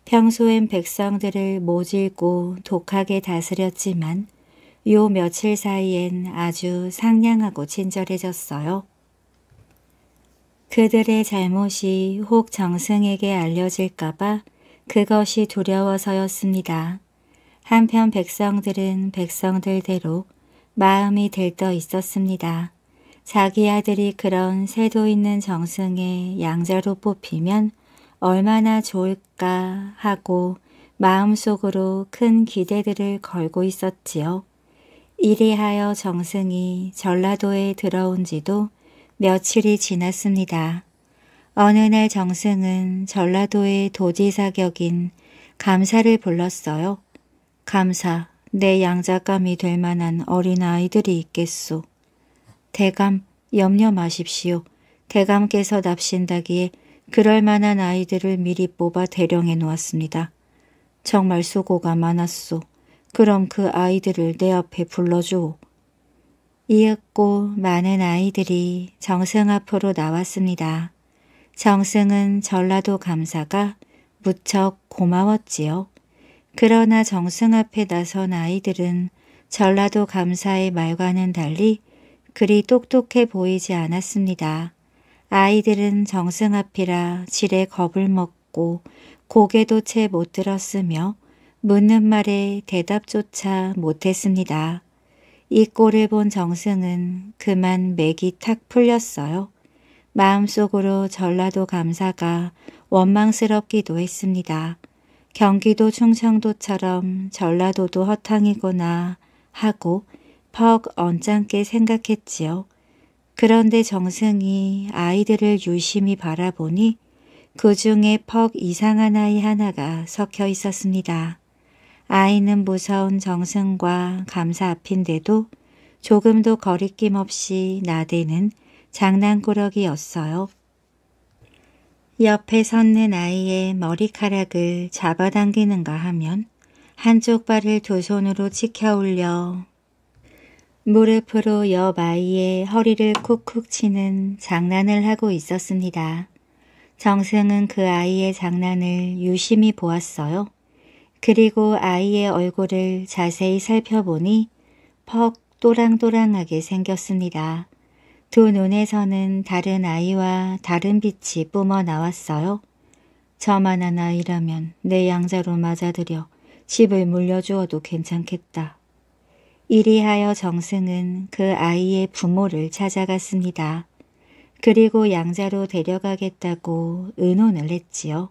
평소엔 백성들을 모질고 독하게 다스렸지만 요 며칠 사이엔 아주 상냥하고 친절해졌어요. 그들의 잘못이 혹 정승에게 알려질까봐 그것이 두려워서였습니다. 한편 백성들은 백성들대로 마음이 들떠 있었습니다. 자기 아들이 그런 새도 있는 정승의 양자로 뽑히면 얼마나 좋을까 하고 마음속으로 큰 기대들을 걸고 있었지요. 이리하여 정승이 전라도에 들어온 지도 며칠이 지났습니다. 어느 날 정승은 전라도의 도지사 격인 감사를 불렀어요. 감사, 내 양자감이 될 만한 어린아이들이 있겠소. 대감, 염려 마십시오. 대감께서 납신다기에 그럴 만한 아이들을 미리 뽑아 대령해 놓았습니다. 정말 수고가 많았소. 그럼 그 아이들을 내 앞에 불러줘 이윽고 많은 아이들이 정승 앞으로 나왔습니다. 정승은 전라도 감사가 무척 고마웠지요. 그러나 정승 앞에 나선 아이들은 전라도 감사의 말과는 달리 그리 똑똑해 보이지 않았습니다. 아이들은 정승 앞이라 지레 겁을 먹고 고개도 채 못 들었으며 묻는 말에 대답조차 못했습니다. 이 꼴을 본 정승은 그만 맥이 탁 풀렸어요. 마음속으로 전라도 감사가 원망스럽기도 했습니다. 경기도 충청도처럼 전라도도 허탕이구나 하고 퍽 언짢게 생각했지요. 그런데 정승이 아이들을 유심히 바라보니 그 중에 퍽 이상한 아이 하나가 섞여 있었습니다. 아이는 무서운 정승과 감사 앞인데도 조금도 거리낌 없이 나대는 장난꾸러기였어요. 옆에 섰는 아이의 머리카락을 잡아당기는가 하면 한쪽 발을 두 손으로 치켜 올려 무릎으로 옆 아이의 허리를 쿡쿡 치는 장난을 하고 있었습니다. 정승은 그 아이의 장난을 유심히 보았어요. 그리고 아이의 얼굴을 자세히 살펴보니 퍽 또랑또랑하게 생겼습니다. 두 눈에서는 다른 아이와 다른 빛이 뿜어 나왔어요. 저만한 아이라면 내 양자로 맞아들여 집을 물려주어도 괜찮겠다. 이리하여 정승은 그 아이의 부모를 찾아갔습니다. 그리고 양자로 데려가겠다고 의논을 했지요.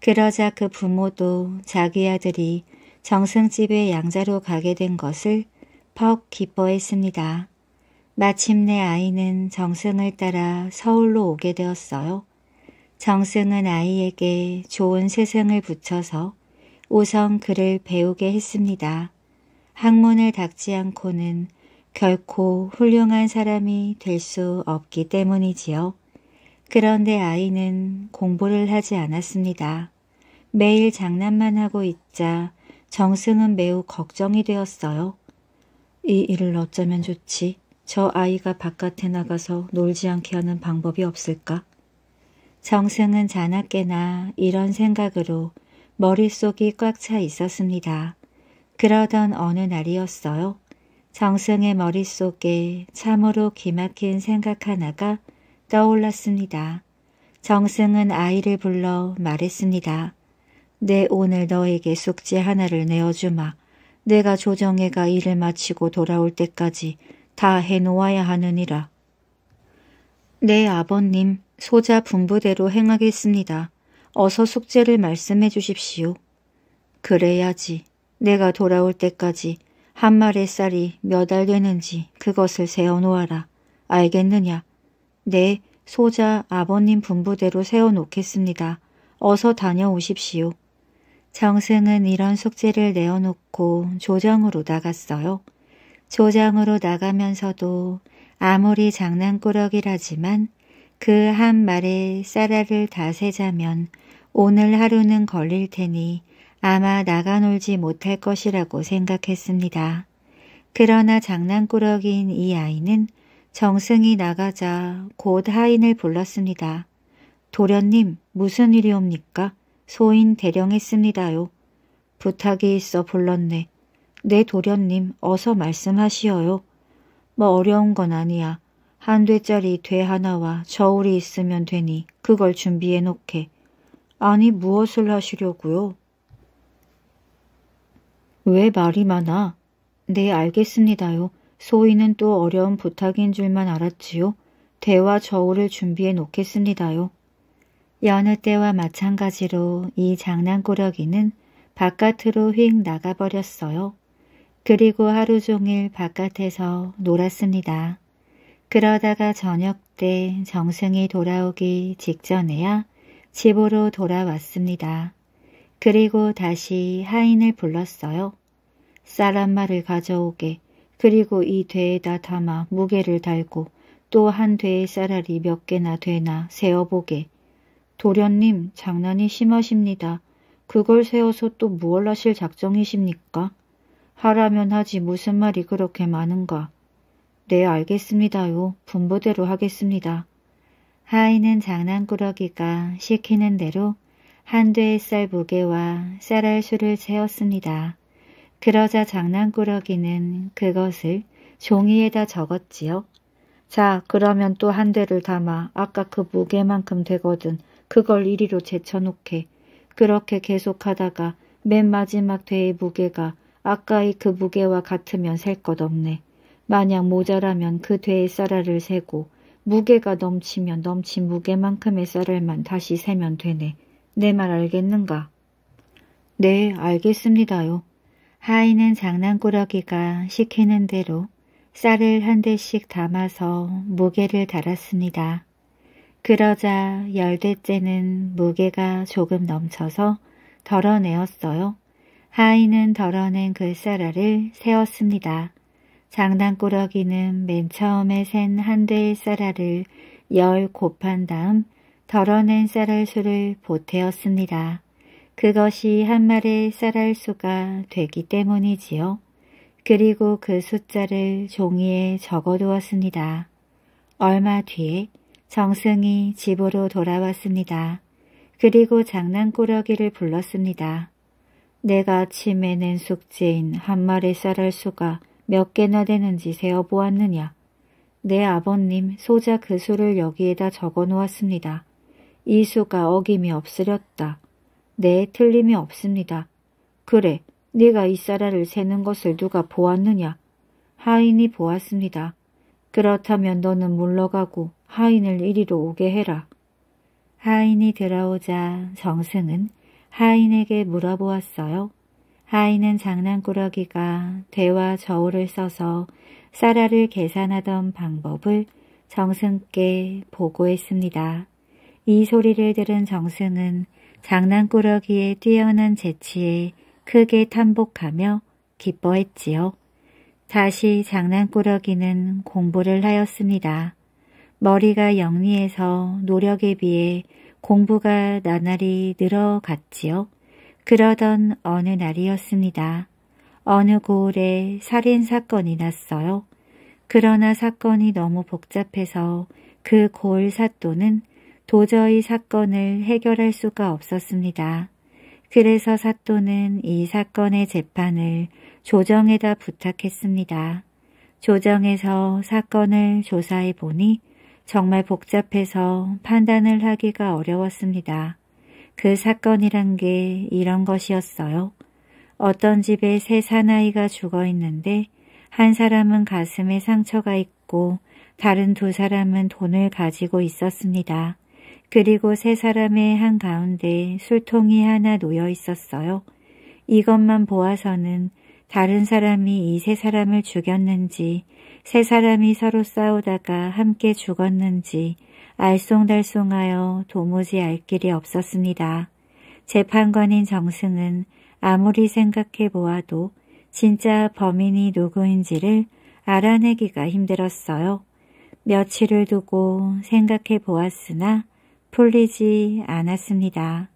그러자 그 부모도 자기 아들이 정승집에 양자로 가게 된 것을 퍽 기뻐했습니다. 마침내 아이는 정승을 따라 서울로 오게 되었어요. 정승은 아이에게 좋은 세상을 붙여서 우선 그를 배우게 했습니다. 학문을 닦지 않고는 결코 훌륭한 사람이 될 수 없기 때문이지요. 그런데 아이는 공부를 하지 않았습니다. 매일 장난만 하고 있자 정승은 매우 걱정이 되었어요. 이 일을 어쩌면 좋지? 저 아이가 바깥에 나가서 놀지 않게 하는 방법이 없을까? 정승은 자나깨나 이런 생각으로 머릿속이 꽉 차 있었습니다. 그러던 어느 날이었어요. 정승의 머릿속에 참으로 기막힌 생각 하나가 떠올랐습니다. 정승은 아이를 불러 말했습니다. 내 오늘 너에게 숙제 하나를 내어주마. 내가 조정애가 일을 마치고 돌아올 때까지 다 해놓아야 하느니라. 네 아버님, 소자 분부대로 행하겠습니다. 어서 숙제를 말씀해 주십시오. 그래야지. 내가 돌아올 때까지 한 마리의 쌀이 몇 알 되는지 그것을 세어놓아라. 알겠느냐? 네, 소자 아버님 분부대로 세워놓겠습니다. 어서 다녀오십시오. 정승은 이런 숙제를 내어놓고 조정으로 나갔어요. 조정으로 나가면서도 아무리 장난꾸러기라지만 그 한 말에 쌀알을 다 세자면 오늘 하루는 걸릴 테니 아마 나가 놀지 못할 것이라고 생각했습니다. 그러나 장난꾸러기인 이 아이는 정승이 나가자 곧 하인을 불렀습니다. 도련님 무슨 일이옵니까? 소인 대령했습니다요. 부탁이 있어 불렀네. 내 네, 도련님 어서 말씀하시어요. 뭐 어려운 건 아니야. 한 되짜리 되 하나와 저울이 있으면 되니 그걸 준비해 놓게. 아니 무엇을 하시려고요? 왜 말이 많아? 네, 알겠습니다요. 소희는 또 어려운 부탁인 줄만 알았지요. 대화 저울을 준비해 놓겠습니다요. 여느 때와 마찬가지로 이 장난꾸러기는 바깥으로 휙 나가버렸어요. 그리고 하루 종일 바깥에서 놀았습니다. 그러다가 저녁 때 정승이 돌아오기 직전에야 집으로 돌아왔습니다. 그리고 다시 하인을 불렀어요. 쌀 한 마를 가져오게 그리고 이 되에다 담아 무게를 달고 또한 되의 쌀알이 몇 개나 되나 세어보게. 도련님 장난이 심하십니다. 그걸 세워서또 무얼 하실 작정이십니까? 하라면 하지 무슨 말이 그렇게 많은가. 네 알겠습니다요. 분부대로 하겠습니다. 하인은 장난꾸러기가 시키는 대로 한대의 쌀 무게와 쌀알 수를 재었습니다. 그러자 장난꾸러기는 그것을 종이에다 적었지요. 자 그러면 또 한 대를 담아 아까 그 무게만큼 되거든 그걸 이리로 제쳐놓게. 그렇게 계속하다가 맨 마지막 대의 무게가 아까의 그 무게와 같으면 셀 것 없네. 만약 모자라면 그 대의 쌀알을 세고 무게가 넘치면 넘친 무게만큼의 쌀알만 다시 세면 되네. 내말 알겠는가? 네, 알겠습니다요. 하이는 장난꾸러기가 시키는 대로 쌀을 한 대씩 담아서 무게를 달았습니다. 그러자 열 대째는 무게가 조금 넘쳐서 덜어내었어요. 하이는 덜어낸 그 쌀알을 세웠습니다 장난꾸러기는 맨 처음에 센 한 대의 쌀알을 열 곱한 다음 덜어낸 쌀알수를 보태었습니다. 그것이 한 마리 의 쌀알수가 되기 때문이지요. 그리고 그 숫자를 종이에 적어두었습니다. 얼마 뒤에 정승이 집으로 돌아왔습니다. 그리고 장난꾸러기를 불렀습니다. 내가 아침에 낸 숙제인 한 마리 쌀알수가 몇 개나 되는지 세어보았느냐. 내 아버님 소자 그 수를 여기에다 적어놓았습니다. 이수가 어김이 없으렸다. 네, 틀림이 없습니다. 그래, 네가 이사라를 세는 것을 누가 보았느냐? 하인이 보았습니다. 그렇다면 너는 물러가고 하인을 이리로 오게 해라. 하인이 들어오자 정승은 하인에게 물어보았어요. 하인은 장난꾸러기가 대와 저울을 써서 쌀알을 계산하던 방법을 정승께 보고했습니다. 이 소리를 들은 정수는 장난꾸러기에 뛰어난 재치에 크게 탄복하며 기뻐했지요. 다시 장난꾸러기는 공부를 하였습니다. 머리가 영리해서 노력에 비해 공부가 나날이 늘어갔지요. 그러던 어느 날이었습니다. 어느 고을에 살인사건이 났어요. 그러나 사건이 너무 복잡해서 그 고을 사또는 도저히 사건을 해결할 수가 없었습니다. 그래서 사또는 이 사건의 재판을 조정에다 부탁했습니다. 조정에서 사건을 조사해 보니 정말 복잡해서 판단을 하기가 어려웠습니다. 그 사건이란 게 이런 것이었어요. 어떤 집에 세 사나이가 죽어 있는데 한 사람은 가슴에 상처가 있고 다른 두 사람은 돈을 가지고 있었습니다. 그리고 세 사람의 한가운데 술통이 하나 놓여 있었어요. 이것만 보아서는 다른 사람이 이 세 사람을 죽였는지 세 사람이 서로 싸우다가 함께 죽었는지 알쏭달쏭하여 도무지 알 길이 없었습니다. 재판관인 정승은 아무리 생각해 보아도 진짜 범인이 누구인지를 알아내기가 힘들었어요. 며칠을 두고 생각해 보았으나 풀리지 않았습니다.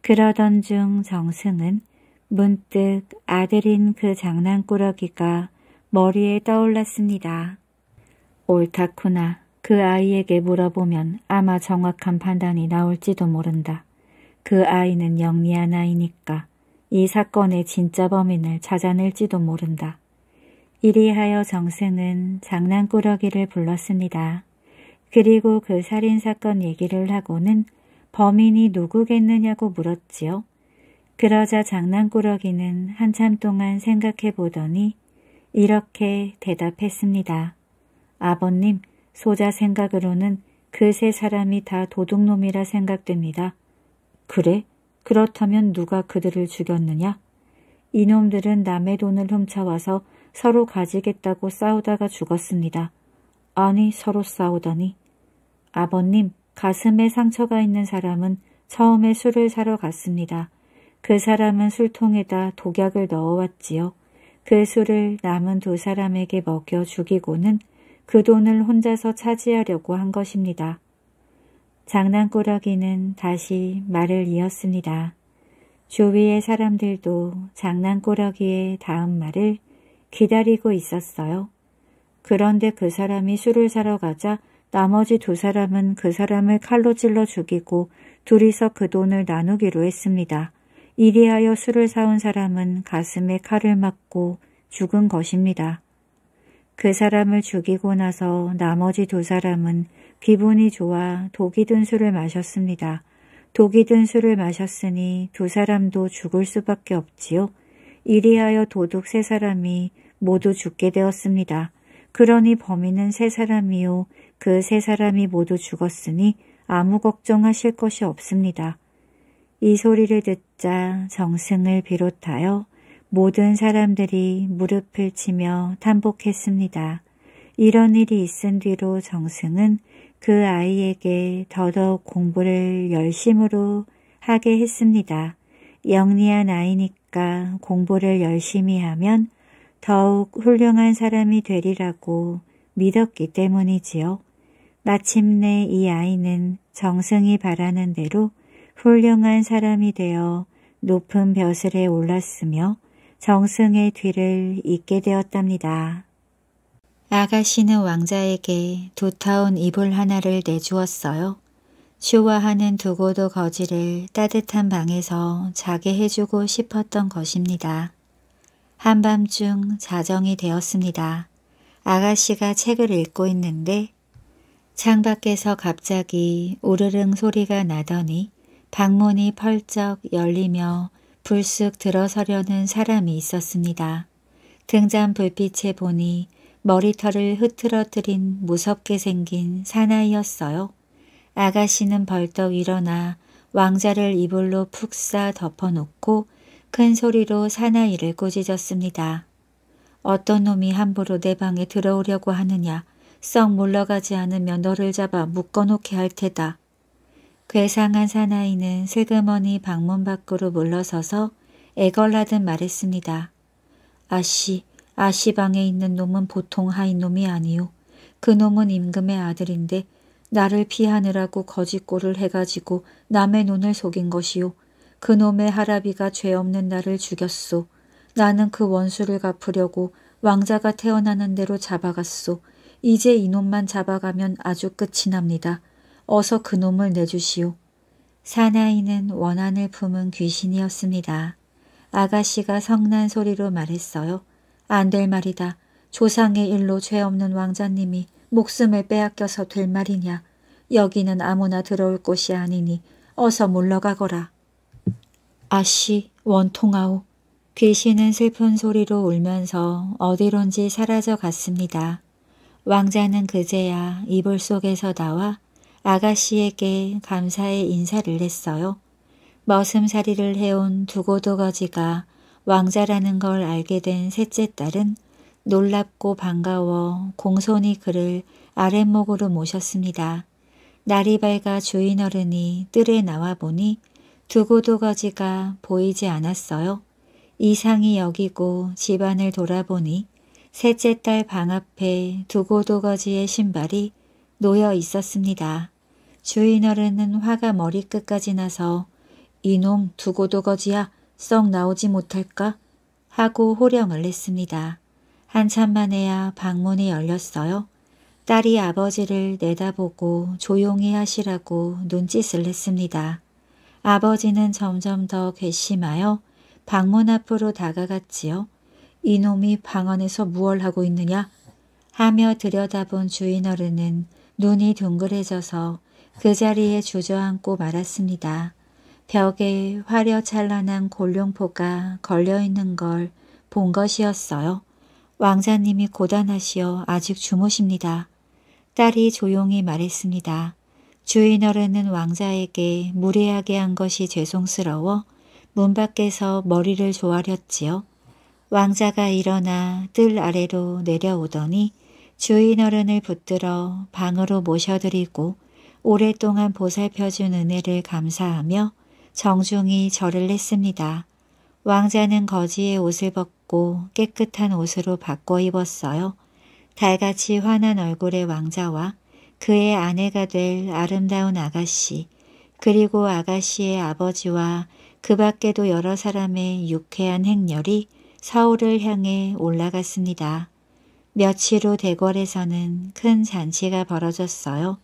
그러던 중 정승은 문득 아들인 그 장난꾸러기가 머리에 떠올랐습니다. 옳다쿠나 그 아이에게 물어보면 아마 정확한 판단이 나올지도 모른다. 그 아이는 영리한 아이니까 이 사건의 진짜 범인을 찾아낼지도 모른다. 이리하여 정승은 장난꾸러기를 불렀습니다. 그리고 그 살인사건 얘기를 하고는 범인이 누구겠느냐고 물었지요. 그러자 장난꾸러기는 한참 동안 생각해 보더니 이렇게 대답했습니다. 아버님, 소자 생각으로는 그 세 사람이 다 도둑놈이라 생각됩니다. 그래? 그렇다면 누가 그들을 죽였느냐? 이놈들은 남의 돈을 훔쳐와서 서로 가지겠다고 싸우다가 죽었습니다. 아니, 서로 싸우다니. 아버님, 가슴에 상처가 있는 사람은 처음에 술을 사러 갔습니다. 그 사람은 술통에다 독약을 넣어왔지요. 그 술을 남은 두 사람에게 먹여 죽이고는 그 돈을 혼자서 차지하려고 한 것입니다. 장난꾸러기는 다시 말을 이었습니다. 주위의 사람들도 장난꾸러기의 다음 말을 기다리고 있었어요. 그런데 그 사람이 술을 사러 가자 나머지 두 사람은 그 사람을 칼로 찔러 죽이고 둘이서 그 돈을 나누기로 했습니다. 이리하여 술을 사온 사람은 가슴에 칼을 맞고 죽은 것입니다. 그 사람을 죽이고 나서 나머지 두 사람은 기분이 좋아 독이 든 술을 마셨습니다. 독이 든 술을 마셨으니 두 사람도 죽을 수밖에 없지요. 이리하여 도둑 세 사람이 모두 죽게 되었습니다. 그러니 범인은 세 사람이요 그세 사람이 모두 죽었으니 아무 걱정하실 것이 없습니다. 이 소리를 듣자 정승을 비롯하여 모든 사람들이 무릎을 치며 탄복했습니다. 이런 일이 있은 뒤로 정승은 그 아이에게 더더욱 공부를 열심으로 하게 했습니다. 영리한 아이니까 공부를 열심히 하면 더욱 훌륭한 사람이 되리라고 믿었기 때문이지요. 마침내 이 아이는 정승이 바라는 대로 훌륭한 사람이 되어 높은 벼슬에 올랐으며 정승의 뒤를 잇게 되었답니다. 아가씨는 왕자에게 두터운 이불 하나를 내주었어요. 쇼화하는 두고도 거지를 따뜻한 방에서 자게 해주고 싶었던 것입니다. 한밤중 자정이 되었습니다. 아가씨가 책을 읽고 있는데 창밖에서 갑자기 우르릉 소리가 나더니 방문이 펄쩍 열리며 불쑥 들어서려는 사람이 있었습니다. 등잔 불빛에 보니 머리털을 흐트러뜨린 무섭게 생긴 사나이였어요. 아가씨는 벌떡 일어나 왕자를 이불로 푹 싸 덮어놓고 큰 소리로 사나이를 꾸짖었습니다. 어떤 놈이 함부로 내 방에 들어오려고 하느냐 썩 물러가지 않으면 너를 잡아 묶어놓게 할 테다. 괴상한 사나이는 슬그머니 방문 밖으로 물러서서 애걸라듯 말했습니다. 아씨, 아씨 방에 있는 놈은 보통 하인 놈이 아니오. 그 놈은 임금의 아들인데 나를 피하느라고 거짓골을 해가지고 남의 눈을 속인 것이오. 그 놈의 하라비가 죄 없는 나를 죽였소. 나는 그 원수를 갚으려고 왕자가 태어나는 대로 잡아갔소. 이제 이놈만 잡아가면 아주 끝이 납니다. 어서 그놈을 내주시오. 사나이는 원한을 품은 귀신이었습니다. 아가씨가 성난 소리로 말했어요. 안 될 말이다. 조상의 일로 죄 없는 왕자님이 목숨을 빼앗겨서 될 말이냐. 여기는 아무나 들어올 곳이 아니니 어서 물러가거라. 아씨 원통아오. 귀신은 슬픈 소리로 울면서 어디론지 사라져 갔습니다. 왕자는 그제야 이불 속에서 나와 아가씨에게 감사의 인사를 했어요. 머슴살이를 해온 두고두거지가 왕자라는 걸 알게 된 셋째 딸은 놀랍고 반가워 공손히 그를 아랫목으로 모셨습니다. 날이 밝아 주인 어른이 뜰에 나와 보니 두고두거지가 보이지 않았어요. 이상이 여기고 집안을 돌아보니 셋째 딸 방 앞에 두고도거지의 신발이 놓여 있었습니다. 주인 어른은 화가 머리끝까지 나서 이놈 두고도거지야 썩 나오지 못할까? 하고 호령을 냈습니다. 한참 만에야 방문이 열렸어요. 딸이 아버지를 내다보고 조용히 하시라고 눈짓을 했습니다. 아버지는 점점 더 괘씸하여 방문 앞으로 다가갔지요. 이놈이 방 안에서 무얼 하고 있느냐 하며 들여다본 주인 어른은 눈이 둥글해져서그 자리에 주저앉고 말았습니다. 벽에 화려 찬란한 골룡포가 걸려있는 걸 본 것이었어요. 왕자님이 고단하시어 아직 주무십니다. 딸이 조용히 말했습니다. 주인 어른은 왕자에게 무례하게 한 것이 죄송스러워 문 밖에서 머리를 조아렸지요. 왕자가 일어나 뜰 아래로 내려오더니 주인 어른을 붙들어 방으로 모셔드리고 오랫동안 보살펴준 은혜를 감사하며 정중히 절을 했습니다. 왕자는 거지의 옷을 벗고 깨끗한 옷으로 바꿔 입었어요. 달같이 환한 얼굴의 왕자와 그의 아내가 될 아름다운 아가씨, 그리고 아가씨의 아버지와 그 밖에도 여러 사람의 유쾌한 행렬이 서울을 향해 올라갔습니다. 며칠 후 대궐에서는 큰 잔치가 벌어졌어요.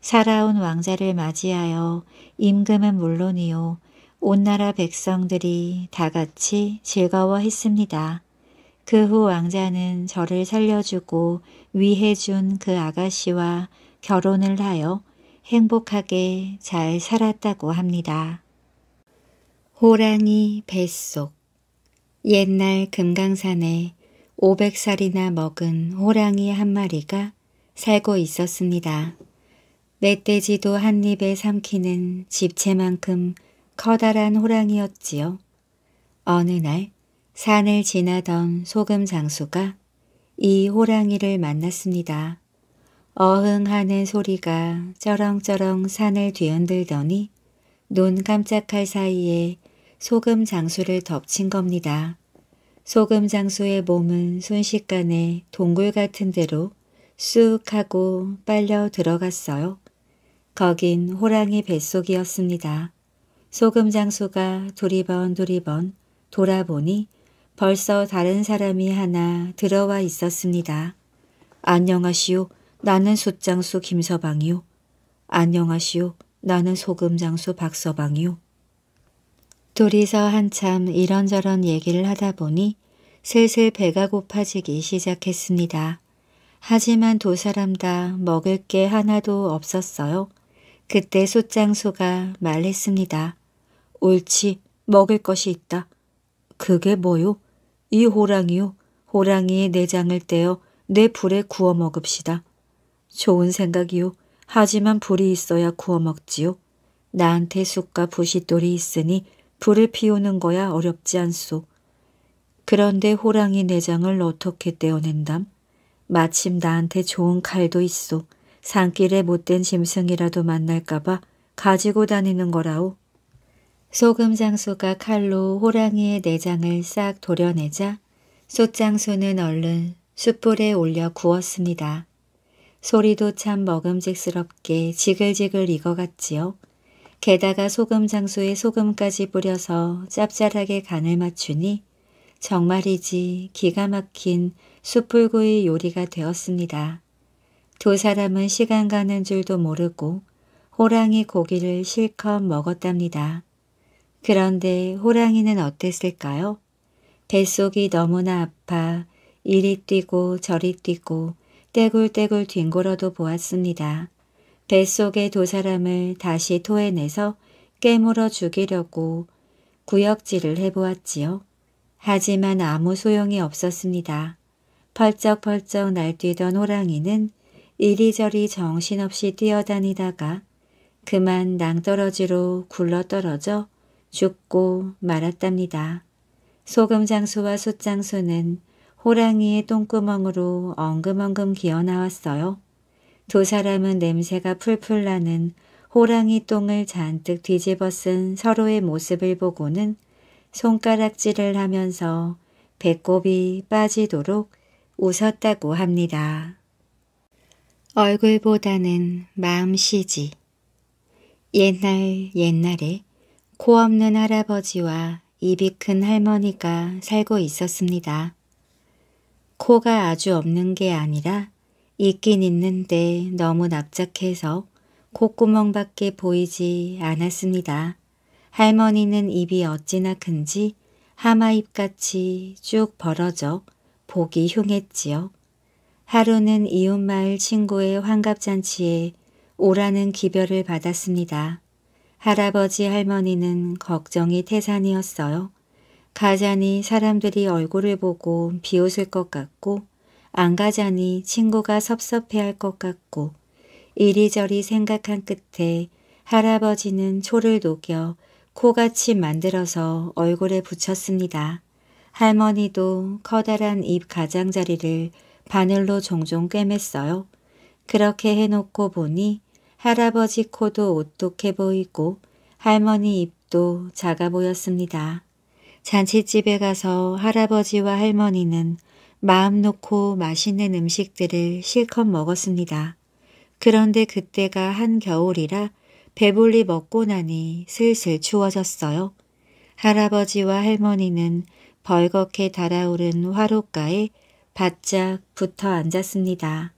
살아온 왕자를 맞이하여 임금은 물론이요. 온 나라 백성들이 다 같이 즐거워했습니다. 그 후 왕자는 저를 살려주고 위해준 그 아가씨와 결혼을 하여 행복하게 잘 살았다고 합니다. 호랑이 뱃속 옛날 금강산에 500살이나 먹은 호랑이 한 마리가 살고 있었습니다. 멧돼지도 한 입에 삼키는 집채만큼 커다란 호랑이였지요. 어느 날 산을 지나던 소금 장수가 이 호랑이를 만났습니다. 어흥하는 소리가 쩌렁쩌렁 산을 뒤흔들더니 눈 깜짝할 사이에 소금 장수를 덮친 겁니다. 소금 장수의 몸은 순식간에 동굴 같은 데로 쑥 하고 빨려 들어갔어요. 거긴 호랑이 뱃속이었습니다. 소금 장수가 두리번 두리번 돌아보니 벌써 다른 사람이 하나 들어와 있었습니다. 안녕하시오. 나는 숫장수 김서방이요. 안녕하시오. 나는 소금 장수 박서방이요. 둘이서 한참 이런저런 얘기를 하다 보니 슬슬 배가 고파지기 시작했습니다. 하지만 두 사람 다 먹을 게 하나도 없었어요. 그때 소장소가 말했습니다. 옳지, 먹을 것이 있다. 그게 뭐요? 이 호랑이요. 호랑이의 내장을 네 떼어 내 불에 구워 먹읍시다. 좋은 생각이요. 하지만 불이 있어야 구워 먹지요. 나한테 숯과 부싯돌이 있으니 불을 피우는 거야 어렵지 않소. 그런데 호랑이 내장을 어떻게 떼어낸담? 마침 나한테 좋은 칼도 있소. 산길에 못된 짐승이라도 만날까봐 가지고 다니는 거라오. 소금 장수가 칼로 호랑이의 내장을 싹 도려내자 소장수는 얼른 숯불에 올려 구웠습니다. 소리도 참 먹음직스럽게 지글지글 익어갔지요. 게다가 소금 장수에 소금까지 뿌려서 짭짤하게 간을 맞추니 정말이지 기가 막힌 숯불구이 요리가 되었습니다. 두 사람은 시간 가는 줄도 모르고 호랑이 고기를 실컷 먹었답니다. 그런데 호랑이는 어땠을까요? 뱃속이 너무나 아파 이리 뛰고 저리 뛰고 떼굴떼굴 뒹굴어도 보았습니다. 뱃속의 두 사람을 다시 토해내서 깨물어 죽이려고 구역질을 해보았지요. 하지만 아무 소용이 없었습니다. 펄쩍펄쩍 날뛰던 호랑이는 이리저리 정신없이 뛰어다니다가 그만 낭떠러지로 굴러떨어져 죽고 말았답니다. 소금장수와 숫장수는 호랑이의 똥구멍으로 엉금엉금 기어나왔어요. 두 사람은 냄새가 풀풀 나는 호랑이 똥을 잔뜩 뒤집어 쓴 서로의 모습을 보고는 손가락질을 하면서 배꼽이 빠지도록 웃었다고 합니다. 얼굴보다는 마음씨지. 옛날 옛날에 코 없는 할아버지와 입이 큰 할머니가 살고 있었습니다. 코가 아주 없는 게 아니라 있긴 있는데 너무 납작해서 콧구멍밖에 보이지 않았습니다. 할머니는 입이 어찌나 큰지 하마입같이 쭉 벌어져 보기 흉했지요. 하루는 이웃마을 친구의 환갑잔치에 오라는 기별을 받았습니다. 할아버지 할머니는 걱정이 태산이었어요. 가자니 사람들이 얼굴을 보고 비웃을 것 같고 안 가자니 친구가 섭섭해할 것 같고 이리저리 생각한 끝에 할아버지는 초를 녹여 코같이 만들어서 얼굴에 붙였습니다. 할머니도 커다란 잎 가장자리를 바늘로 종종 꿰맸어요. 그렇게 해놓고 보니 할아버지 코도 오똑해 보이고 할머니 입도 작아 보였습니다. 잔치집에 가서 할아버지와 할머니는 마음 놓고 맛있는 음식들을 실컷 먹었습니다. 그런데 그때가 한겨울이라 배불리 먹고 나니 슬슬 추워졌어요. 할아버지와 할머니는 벌겋게 달아오른 화로가에 바짝 붙어 앉았습니다.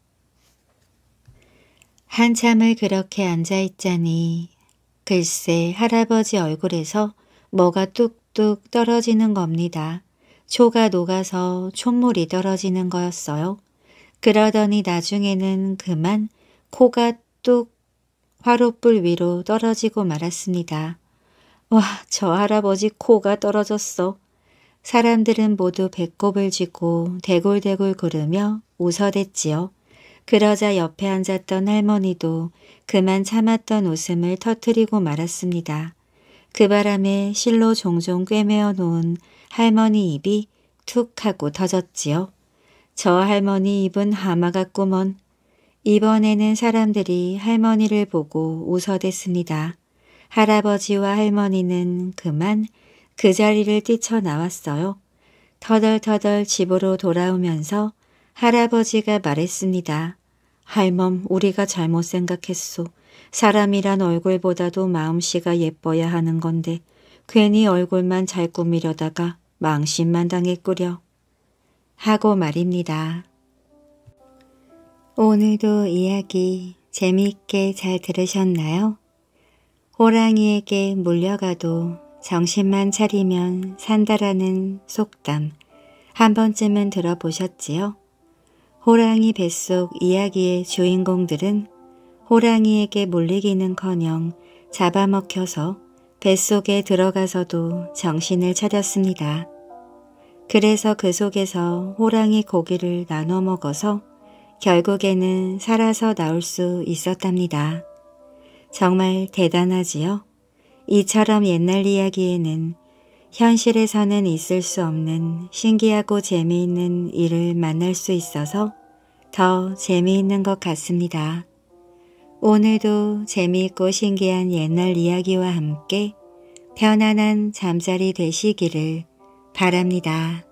한참을 그렇게 앉아있자니 글쎄 할아버지 얼굴에서 뭐가 뚝뚝 떨어지는 겁니다. 초가 녹아서 촛물이 떨어지는 거였어요. 그러더니 나중에는 그만 코가 뚝 화롯불 위로 떨어지고 말았습니다. 와, 저 할아버지 코가 떨어졌어. 사람들은 모두 배꼽을 쥐고 대굴대굴 구르며 웃어댔지요. 그러자 옆에 앉았던 할머니도 그만 참았던 웃음을 터뜨리고 말았습니다. 그 바람에 실로 종종 꿰매어 놓은 할머니 입이 툭 하고 터졌지요. 저 할머니 입은 하마 같구먼. 이번에는 사람들이 할머니를 보고 웃어댔습니다. 할아버지와 할머니는 그만 그 자리를 뛰쳐나왔어요. 터덜터덜 집으로 돌아오면서 할아버지가 말했습니다. 할멈, 우리가 잘못 생각했소. 사람이란 얼굴보다도 마음씨가 예뻐야 하는 건데 괜히 얼굴만 잘 꾸미려다가 망신만 당했구려 하고 말입니다. 오늘도 이야기 재미있게 잘 들으셨나요? 호랑이에게 물려가도 정신만 차리면 산다라는 속담 한 번쯤은 들어보셨지요? 호랑이 뱃속 이야기의 주인공들은 호랑이에게 물리기는커녕 잡아먹혀서 뱃속에 들어가서도 정신을 차렸습니다. 그래서 그 속에서 호랑이 고기를 나눠 먹어서 결국에는 살아서 나올 수 있었답니다. 정말 대단하지요? 이처럼 옛날 이야기에는 현실에서는 있을 수 없는 신기하고 재미있는 일을 만날 수 있어서 더 재미있는 것 같습니다. 오늘도 재미있고 신기한 옛날 이야기와 함께 편안한 잠자리 되시기를 바랍니다.